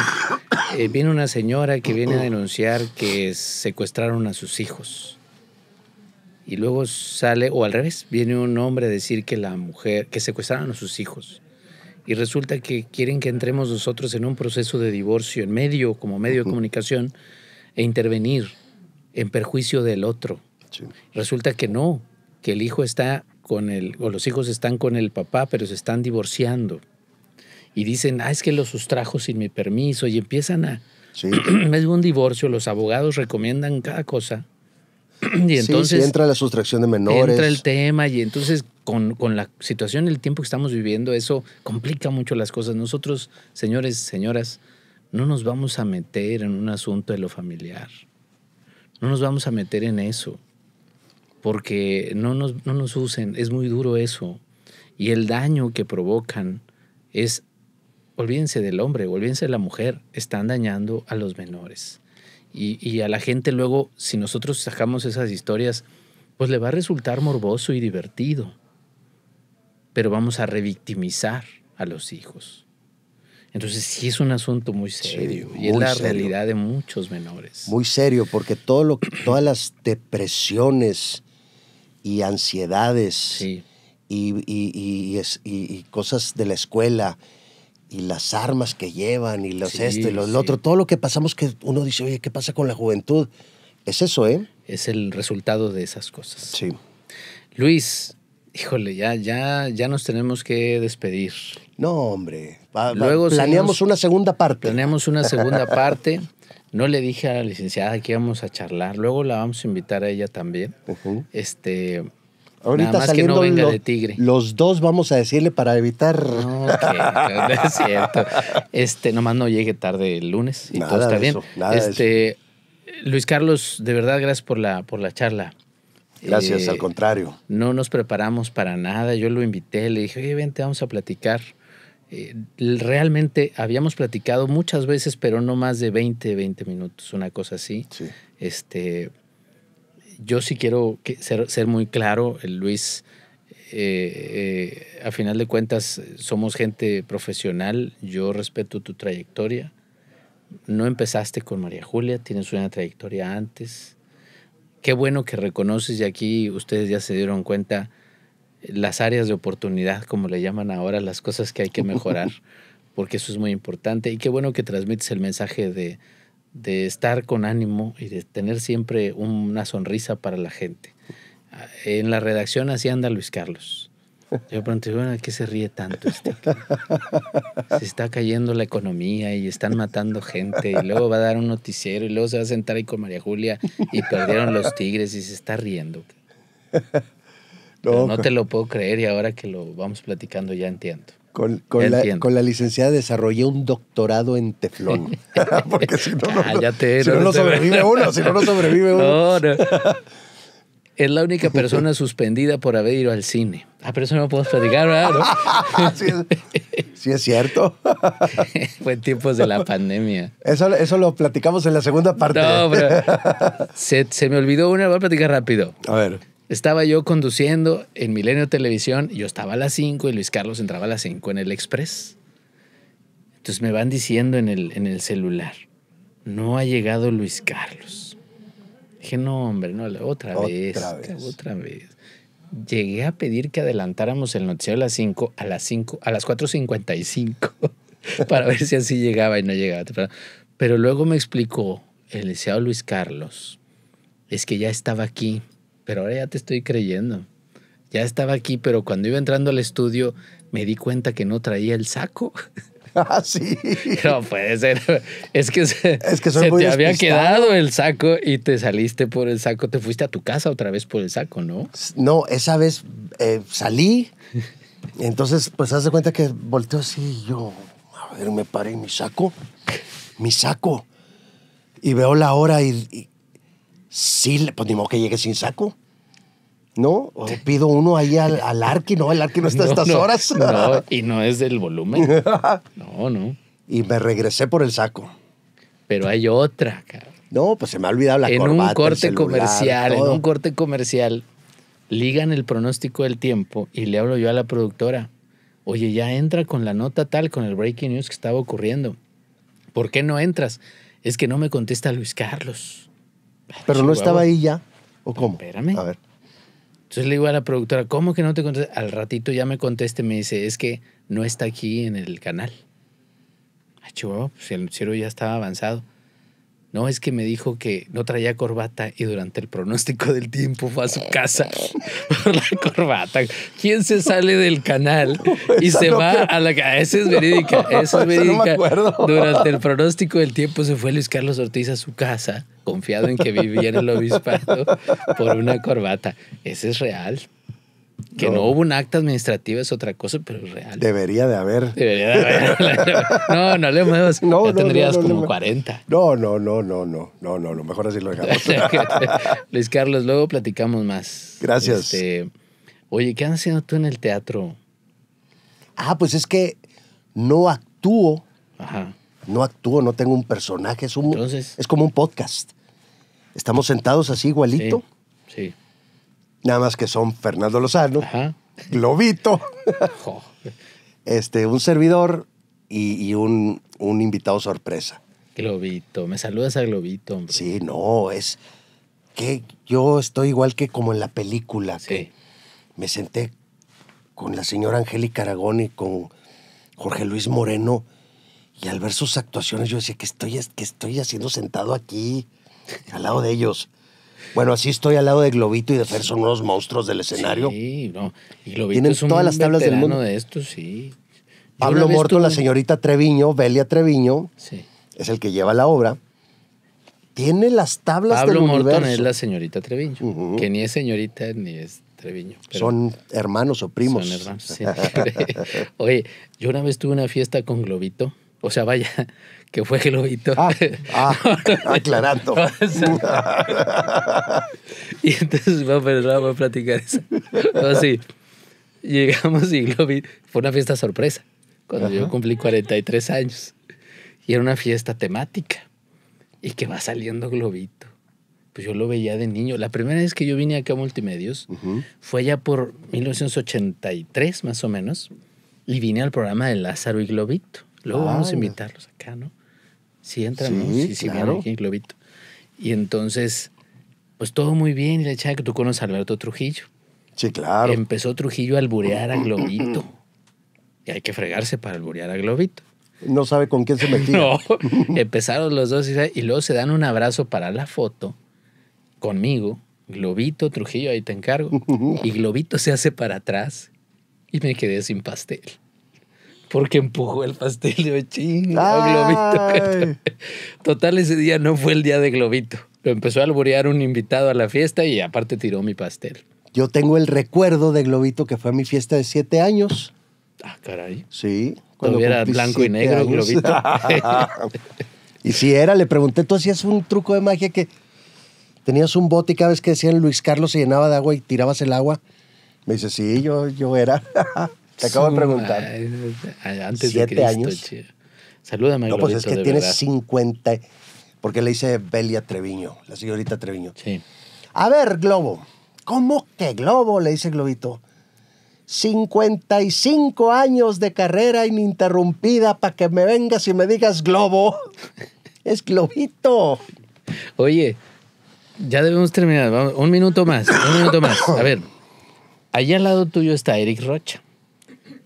Speaker 1: Eh, viene una señora que viene a denunciar que secuestraron a sus hijos. Y luego sale, o al revés, viene un hombre a decir que la mujer, que secuestraron a sus hijos. Y resulta que quieren que entremos nosotros en un proceso de divorcio en medio, como medio de comunicación, e intervenir en perjuicio del otro. Resulta que no, que el hijo está con el, o los hijos están con el papá, pero se están divorciando. Y dicen, ah, es que lo sustrajo sin mi permiso, y empiezan a. Sí. [CLEARS THROAT] es un divorcio, los abogados recomiendan cada cosa. [CLEARS THROAT] y entonces. entra
Speaker 2: la sustracción de menores. Entra el
Speaker 1: tema, y entonces con, con la situación, el tiempo que estamos viviendo, eso complica mucho las cosas. Nosotros, señores, señoras, no nos vamos a meter en un asunto de lo familiar. No nos vamos a meter en eso porque no nos, no nos usen, es muy duro eso. Y el daño que provocan es, olvídense del hombre, olvídense de la mujer, están dañando a los menores. Y, y a la gente luego, si nosotros sacamos esas historias, pues le va a resultar morboso y divertido. Pero vamos a revictimizar a los hijos. Entonces sí es un asunto muy
Speaker 2: serio y es la realidad
Speaker 1: de muchos menores.
Speaker 2: Muy serio porque todo lo, todas las depresiones, y ansiedades y, cosas de la escuela y las armas que llevan y los esto y los, lo otro, todo lo que pasamos que uno dice, oye, ¿qué pasa con la juventud? Es eso, ¿eh? Es el resultado de esas cosas. Sí. Luis, híjole, ya, ya, ya nos
Speaker 1: tenemos que despedir.
Speaker 2: No, hombre.
Speaker 1: Luego planeamos
Speaker 2: una segunda parte. Planeamos una segunda [LAUGHS]
Speaker 1: parte. No le dije a la licenciada que íbamos a charlar. Luego la vamos a invitar a
Speaker 2: ella también. Este. Ahorita que no venga de tigre. Los dos vamos a decirle para evitar. No, no
Speaker 1: es cierto. Este, nomás no llegue tarde el lunes y todo está bien. este, Luis Carlos, de verdad, gracias por la, por la charla.
Speaker 2: Gracias, eh, al contrario.
Speaker 1: No nos preparamos para nada. Yo lo invité, le dije, oye, te vamos a platicar. Eh, realmente habíamos platicado muchas veces, pero no más de 20, 20 minutos, una cosa así. Este, yo sí quiero ser, muy claro, eh, Luis, eh, a final de cuentas somos gente profesional, yo respeto tu trayectoria. No empezaste con María Julia, tienes una trayectoria antes. Qué bueno que reconoces y aquí ustedes ya se dieron cuenta las áreas de oportunidad, como le llaman ahora, las cosas que hay que mejorar, [LAUGHS] porque eso es muy importante. Y qué bueno que transmites el mensaje de, de estar con ánimo y de tener siempre una sonrisa para la gente. En la redacción así anda Luis Carlos. Yo pronto bueno, ¿qué se ríe tanto este? Se está cayendo la economía y están matando gente y luego va a dar un noticiero y luego se va a sentar ahí con María Julia y perdieron los tigres y se está riendo no te lo puedo creer y ahora que lo vamos platicando ya entiendo.
Speaker 2: Con, con, la, licenciada desarrollé un doctorado en teflón. [LAUGHS] [LAUGHS] Porque si no, no, ah, sobrevive uno, si no, no sobrevive uno.
Speaker 1: [LAUGHS] Es la única persona suspendida por haber ido al cine. Ah, pero eso no puedo platicar, ¿verdad? sí, es, cierto. Fue en tiempos de la pandemia.
Speaker 2: Eso, eso lo platicamos en la segunda parte. No, se, se me olvidó una, voy a
Speaker 1: platicar rápido. A ver estaba yo conduciendo en Milenio Televisión, yo estaba a las 5 y Luis Carlos entraba a las 5 en el Express. Entonces me van diciendo en el, en el celular, no ha llegado Luis Carlos. Dije, no, hombre, no, otra, otra vez, Otra vez. Llegué a pedir que adelantáramos el noticiero a las 5, a las 5, a las 4.55, [LAUGHS] para ver si así llegaba y no llegaba. Pero luego me explicó el licenciado Luis Carlos, es que ya estaba aquí pero ahora ya te estoy creyendo. Ya estaba aquí, pero cuando iba entrando al estudio me di cuenta que no traía el saco. [LAUGHS] Ah, sí. [LAUGHS] No puede ser. Es que se, es que te había quedado el saco y te saliste por el saco. Te fuiste a tu casa otra vez por el saco, ¿no?
Speaker 2: No, esa vez eh, salí. Entonces, pues, haz de cuenta que volteó así yo, a ver, me paré mi saco, mi saco. Y veo la hora y Sí, pues ni modo que llegue sin saco. ¿no? Te pido uno ahí al, Arqui, ¿no? El Arqui no está a [LAUGHS] estas horas. No, y no es del volumen. [LAUGHS] No, no. Y me regresé por el saco. Pero hay otra, cara. No, pues se me ha olvidado la en Un corte comercial, en un
Speaker 1: corte comercial, ligan el pronóstico del tiempo y le hablo yo a la productora. Oye, ya entra con la nota tal, con el breaking news que estaba ocurriendo. ¿Por qué no entras? Es que no me contesta Luis Carlos.
Speaker 2: Pero no estaba ahí ya.
Speaker 1: ¿O cómo? Espérame. A ver. Entonces le digo a la productora, ¿cómo que no te conteste? Al ratito ya me conteste, me dice, es que no está aquí en el canal. pues el cielo ya estaba avanzado. No, es que me dijo que no traía corbata y durante el pronóstico del tiempo fue a su casa [LAUGHS] por la corbata. ¿Quién se sale del canal [LAUGHS] y se va a la casa? Esa es verídica, [LAUGHS] esa es verídica. durante el pronóstico del tiempo se fue Luis Carlos Ortiz a su casa, confiado en que vivía en el obispado, por una corbata. Ese es real. Que no. hubo un acta administrativa es otra cosa,
Speaker 2: pero es real. Debería de haber. Debería de haber. [LAUGHS] no, no le hemos. No, tendrías como 40. No, no, no, no, no, no, no, no. Mejor así lo dejamos. [LAUGHS] Luis Carlos,
Speaker 1: luego platicamos más. Gracias. Este, oye, ¿qué andas haciendo tú en el teatro?
Speaker 2: Ah, pues es que no actúo. Ajá. No actúo, no tengo un personaje. Es, un, Entonces, es como un podcast. Estamos sentados así igualito. sí nada más que son Fernando Lozano, Ajá. Globito, [LAUGHS] este, un servidor y, un, invitado sorpresa. Globito, me saludas a Globito, Sí, no, es que yo estoy igual que como en la película, sí. me senté con la señora Angélica Aragón y con Jorge Luis Moreno. Y al ver sus actuaciones, yo decía, que estoy, que estoy haciendo sentado aquí, al lado de ellos? Bueno, así estoy al lado de Globito y de Fer, son unos monstruos del escenario. Sí, no. Globito Tienen un todas las tablas del mundo. de esto, sí.
Speaker 1: Pablo Morto, la
Speaker 2: señorita Treviño, Belia Treviño, es
Speaker 1: el que lleva la obra.
Speaker 2: Tiene las tablas Pablo Morton es la
Speaker 1: señorita Treviño, que ni es señorita ni es
Speaker 2: Treviño. son hermanos o primos. Son hermanos, [LAUGHS]
Speaker 1: Oye, yo una vez tuve una fiesta con Globito. O sea, vaya, que fue Globito. Ah, ah [LAUGHS] aclarando. y entonces vamos, a platicar eso. Así, llegamos y Globito, Fue una fiesta sorpresa, cuando yo cumplí 43 años. Y era una fiesta temática. Y que va saliendo Globito. Pues yo lo veía de niño. La primera vez que yo vine acá a Multimedios fue ya por 1983, más o menos. Y vine al programa de Lázaro y Globito. Luego vamos a ah. invitarlos acá, ¿no? Sí entra sí, Sí, claro. Globito. Y entonces, pues todo muy bien. Y le echaba que tú conoces a Alberto Trujillo. Sí, claro. Empezó Trujillo a alburear a Globito. [CLEARS THROAT] y hay que fregarse para alburear a Globito. No sabe con quién se metió [LAUGHS] no, [LAUGHS] empezaron los dos y luego se dan un abrazo para la foto conmigo. Globito, Trujillo, ahí te encargo. [LAUGHS] y Globito se hace para atrás y me quedé sin pastel porque empujó el pastel de ching, globito. [LAUGHS] Total, ese día no fue el día de globito. Lo empezó a alborear un invitado a la fiesta y aparte tiró mi pastel.
Speaker 2: Yo tengo el recuerdo de Globito que fue a mi fiesta de siete años. Ah, caray. Sí. Cuando era blanco y negro, Globito. [LAUGHS] y si era, le pregunté, tú hacías un truco de magia que tenías un bote y cada vez que decían Luis Carlos se llenaba de agua y tirabas el agua. Me dice, sí, yo, yo era. [LAUGHS] Te acabo de preguntar.
Speaker 1: Antes de Cristo, años. Saluda,
Speaker 2: Salúdame, No, pues es que tienes 50. Porque le dice Belia Treviño, la señorita Treviño. Sí. A ver, Globo. ¿Cómo que Globo? Le dice Globito. 55 años de carrera ininterrumpida para que me vengas y me digas Globo. [LAUGHS] es Globito.
Speaker 1: Oye, ya debemos terminar. un minuto más, un minuto más. A ver, allá al lado tuyo está Eric Rocha.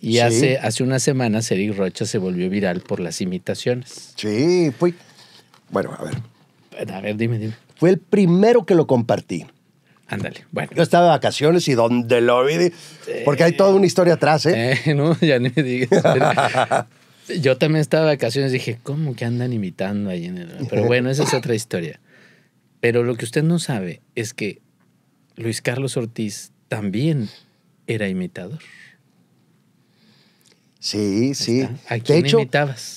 Speaker 1: Y hace, hace unas semanas Eric Rocha se volvió viral por las imitaciones. Sí, fui.
Speaker 2: Bueno, a ver. A ver, dime, dime. Fue el primero que lo compartí. Ándale, bueno. Yo estaba de vacaciones y donde lo vi, porque hay toda una historia atrás, ¿eh? [LAUGHS] eh no, ya ni me digas. [LAUGHS]
Speaker 1: Yo también estaba de vacaciones y dije, ¿cómo que andan imitando ahí en el... Pero bueno, esa es otra historia. Pero lo que usted no sabe es que Luis Carlos Ortiz también era imitador.
Speaker 2: Sí, sí. ¿A hecho,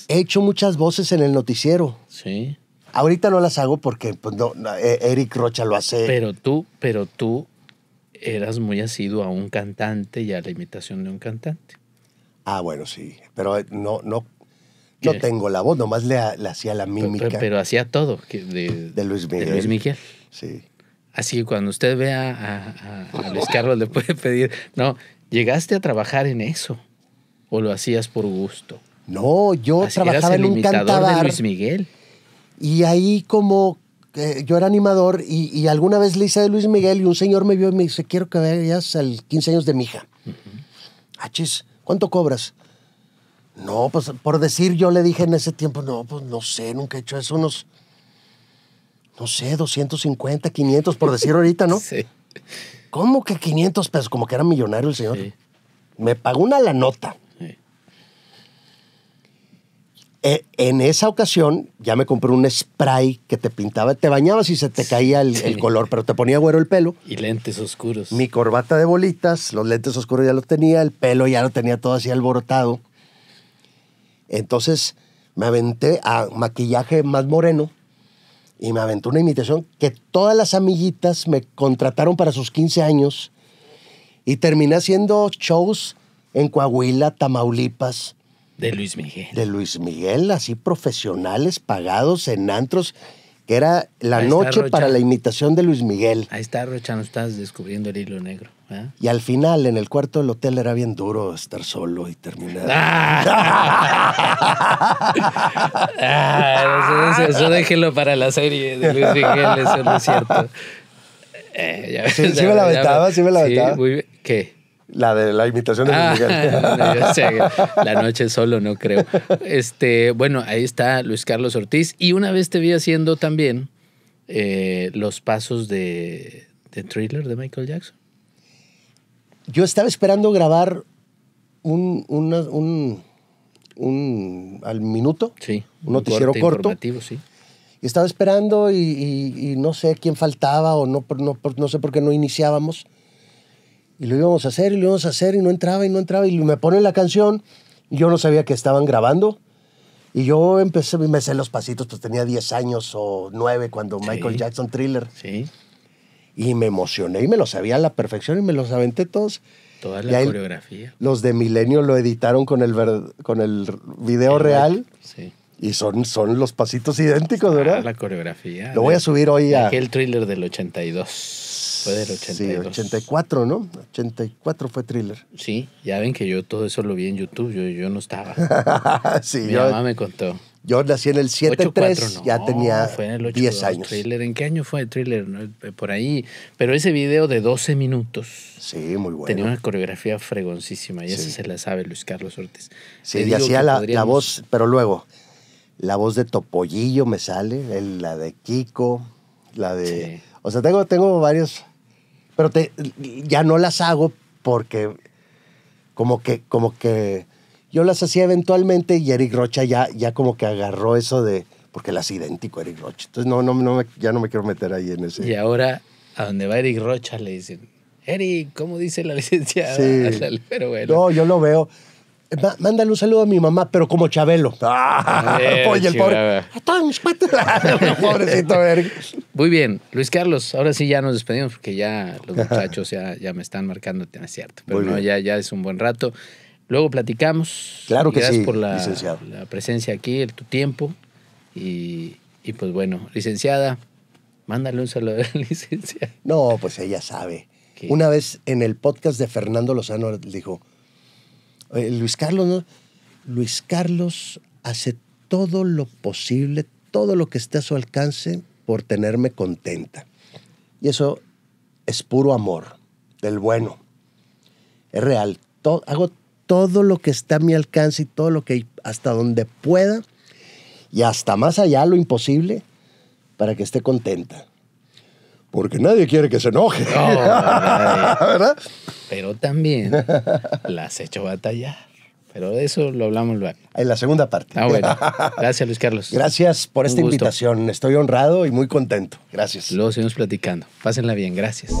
Speaker 2: He hecho muchas voces en el noticiero. Sí. Ahorita no las hago porque pues, no, eh, Eric Rocha lo hace. Pero tú, pero
Speaker 1: tú eras muy asiduo a un cantante y a la imitación de un cantante.
Speaker 2: Ah, bueno, sí. Pero eh, no, no, tengo la voz, nomás le, hacía la mímica. Pero, hacía todo. De, Luis Miguel. Luis Miguel. Sí. Así que cuando usted
Speaker 1: vea a, a Luis Carlos le puede pedir, no, llegaste a trabajar en eso o lo hacías por gusto? No, yo trabajaba en un cantabar. De Luis Miguel.
Speaker 2: Y ahí como eh, yo era animador y, alguna vez le hice de Luis Miguel y un señor me vio y me dice, quiero que vayas al 15 años de mi hija. Ah, ¿cuánto cobras? No, pues por decir yo le dije en ese tiempo, no, pues no sé, nunca he hecho eso, unos, no sé, 250, 500, por decir ahorita, ¿no? [LAUGHS] sí. ¿Cómo que 500 pesos? Como que era millonario el señor. Me pagó una la nota. Eh, en esa ocasión ya me compré un spray que te pintaba, te bañabas y se te caía el, color, pero te ponía güero el pelo.
Speaker 1: Y lentes oscuros.
Speaker 2: Mi corbata de bolitas, los lentes oscuros ya los tenía, el pelo ya lo tenía todo así alborotado. Entonces me aventé a maquillaje más moreno y me aventó una imitación que todas las amiguitas me contrataron para sus 15 años y terminé haciendo shows en Coahuila, Tamaulipas,
Speaker 1: de Luis Miguel.
Speaker 2: De Luis Miguel, así profesionales pagados en antros, que era la noche para la imitación de Luis Miguel. Ahí está, Rocha, estás descubriendo el hilo negro. ¿eh? Y al final, en el cuarto del hotel, era bien duro estar solo y terminar. Ah. [LAUGHS] Ah,
Speaker 1: eso, déjelo para la serie de Luis Miguel, eso no es cierto. sí, me la vetaba, sí me la vetaba.
Speaker 2: ¿Qué? La de la imitación de ah, Miguel. [LAUGHS] [LAUGHS] la noche
Speaker 1: solo, no creo. Este, bueno, ahí está Luis Carlos Ortiz. Y una vez te vi haciendo también eh, los pasos de, de thriller de Michael Jackson.
Speaker 2: Yo estaba esperando grabar un, un, un al minuto, sí, un noticiero corto. Sí. Y estaba esperando y, no sé quién faltaba o no, no, no sé por qué no iniciábamos y lo íbamos a hacer y lo íbamos a hacer y no entraba y no entraba y me ponen la canción y yo no sabía que estaban grabando. Y yo empecé, me sé los pasitos, pues tenía 10 años o 9 cuando Michael Jackson Thriller. Sí. Y me emocioné y me lo sabía a la perfección y me los aventé todos. Toda la
Speaker 1: coreografía.
Speaker 2: Los de Milenio lo editaron con el, con el video real. Sí. Y son, son los pasitos idénticos, ah, ¿verdad?
Speaker 1: La coreografía. Lo voy a subir hoy a... el
Speaker 2: thriller del 82. Fue del Sí, 84, ¿no? 84 fue thriller. Sí,
Speaker 1: ya ven que yo todo eso lo vi en YouTube, yo, no estaba. [LAUGHS] Mi mamá me contó.
Speaker 2: Yo nací en el 73, no, ya tenía en 10 años. Thriller.
Speaker 1: ¿En qué año fue el thriller? Eh, por ahí. Pero ese video de 12 minutos. Sí, muy bueno. Tenía una coreografía fregoncísima y esa se la sabe Luis Carlos Ortiz. Sí, y hacía la, voz,
Speaker 2: pero luego, la voz de Topollillo me sale, la de Kiko, la de... O sea, tengo, tengo varios pero te, ya no las hago porque como que, como que yo las hacía eventualmente y Eric Rocha ya, ya como que agarró eso de, porque las idéntico Eric Rocha. Entonces no, no, no ya no me quiero meter ahí en ese. Y
Speaker 1: ahora a donde va Eric Rocha le dicen, Eric, ¿cómo dice la [LAUGHS] licenciada? Sí. [LAUGHS] Pero bueno. No,
Speaker 2: yo lo veo. Eh, mándale un saludo a mi mamá, pero como Chabelo. [LAUGHS]
Speaker 1: Eh, el pobre. [LAUGHS] Pobrecito, Muy bien, Luis Carlos, ahora sí ya nos despedimos porque ya los muchachos ya, me están marcando, no cierto, pero ya, ya es un buen rato. Luego platicamos. Claro que gracias por la, presencia aquí, el, tu tiempo. Y,
Speaker 2: pues bueno, licenciada, mándale un saludo a la [LAUGHS] licenciada. No, pues ella sabe. Una vez en el podcast de Fernando Lozano dijo, eh, Luis Carlos, ¿no? Luis Carlos hace todo lo posible, todo lo que esté a su alcance por tenerme contenta. Y eso es puro amor, del bueno. Es real. hago todo lo que está a mi alcance y todo lo que hasta donde pueda y hasta más allá lo imposible para que esté contenta. Porque nadie quiere que se enoje. [LAUGHS]
Speaker 1: ¿Verdad? pero también [LAUGHS] las he hecho batallar. Pero de eso lo hablamos luego. En la segunda parte. Ah, bueno. [LAUGHS] Gracias, Luis Carlos. Gracias por esta invitación.
Speaker 2: Estoy honrado y muy contento. Gracias. Luego seguimos platicando. Pásenla bien. Gracias.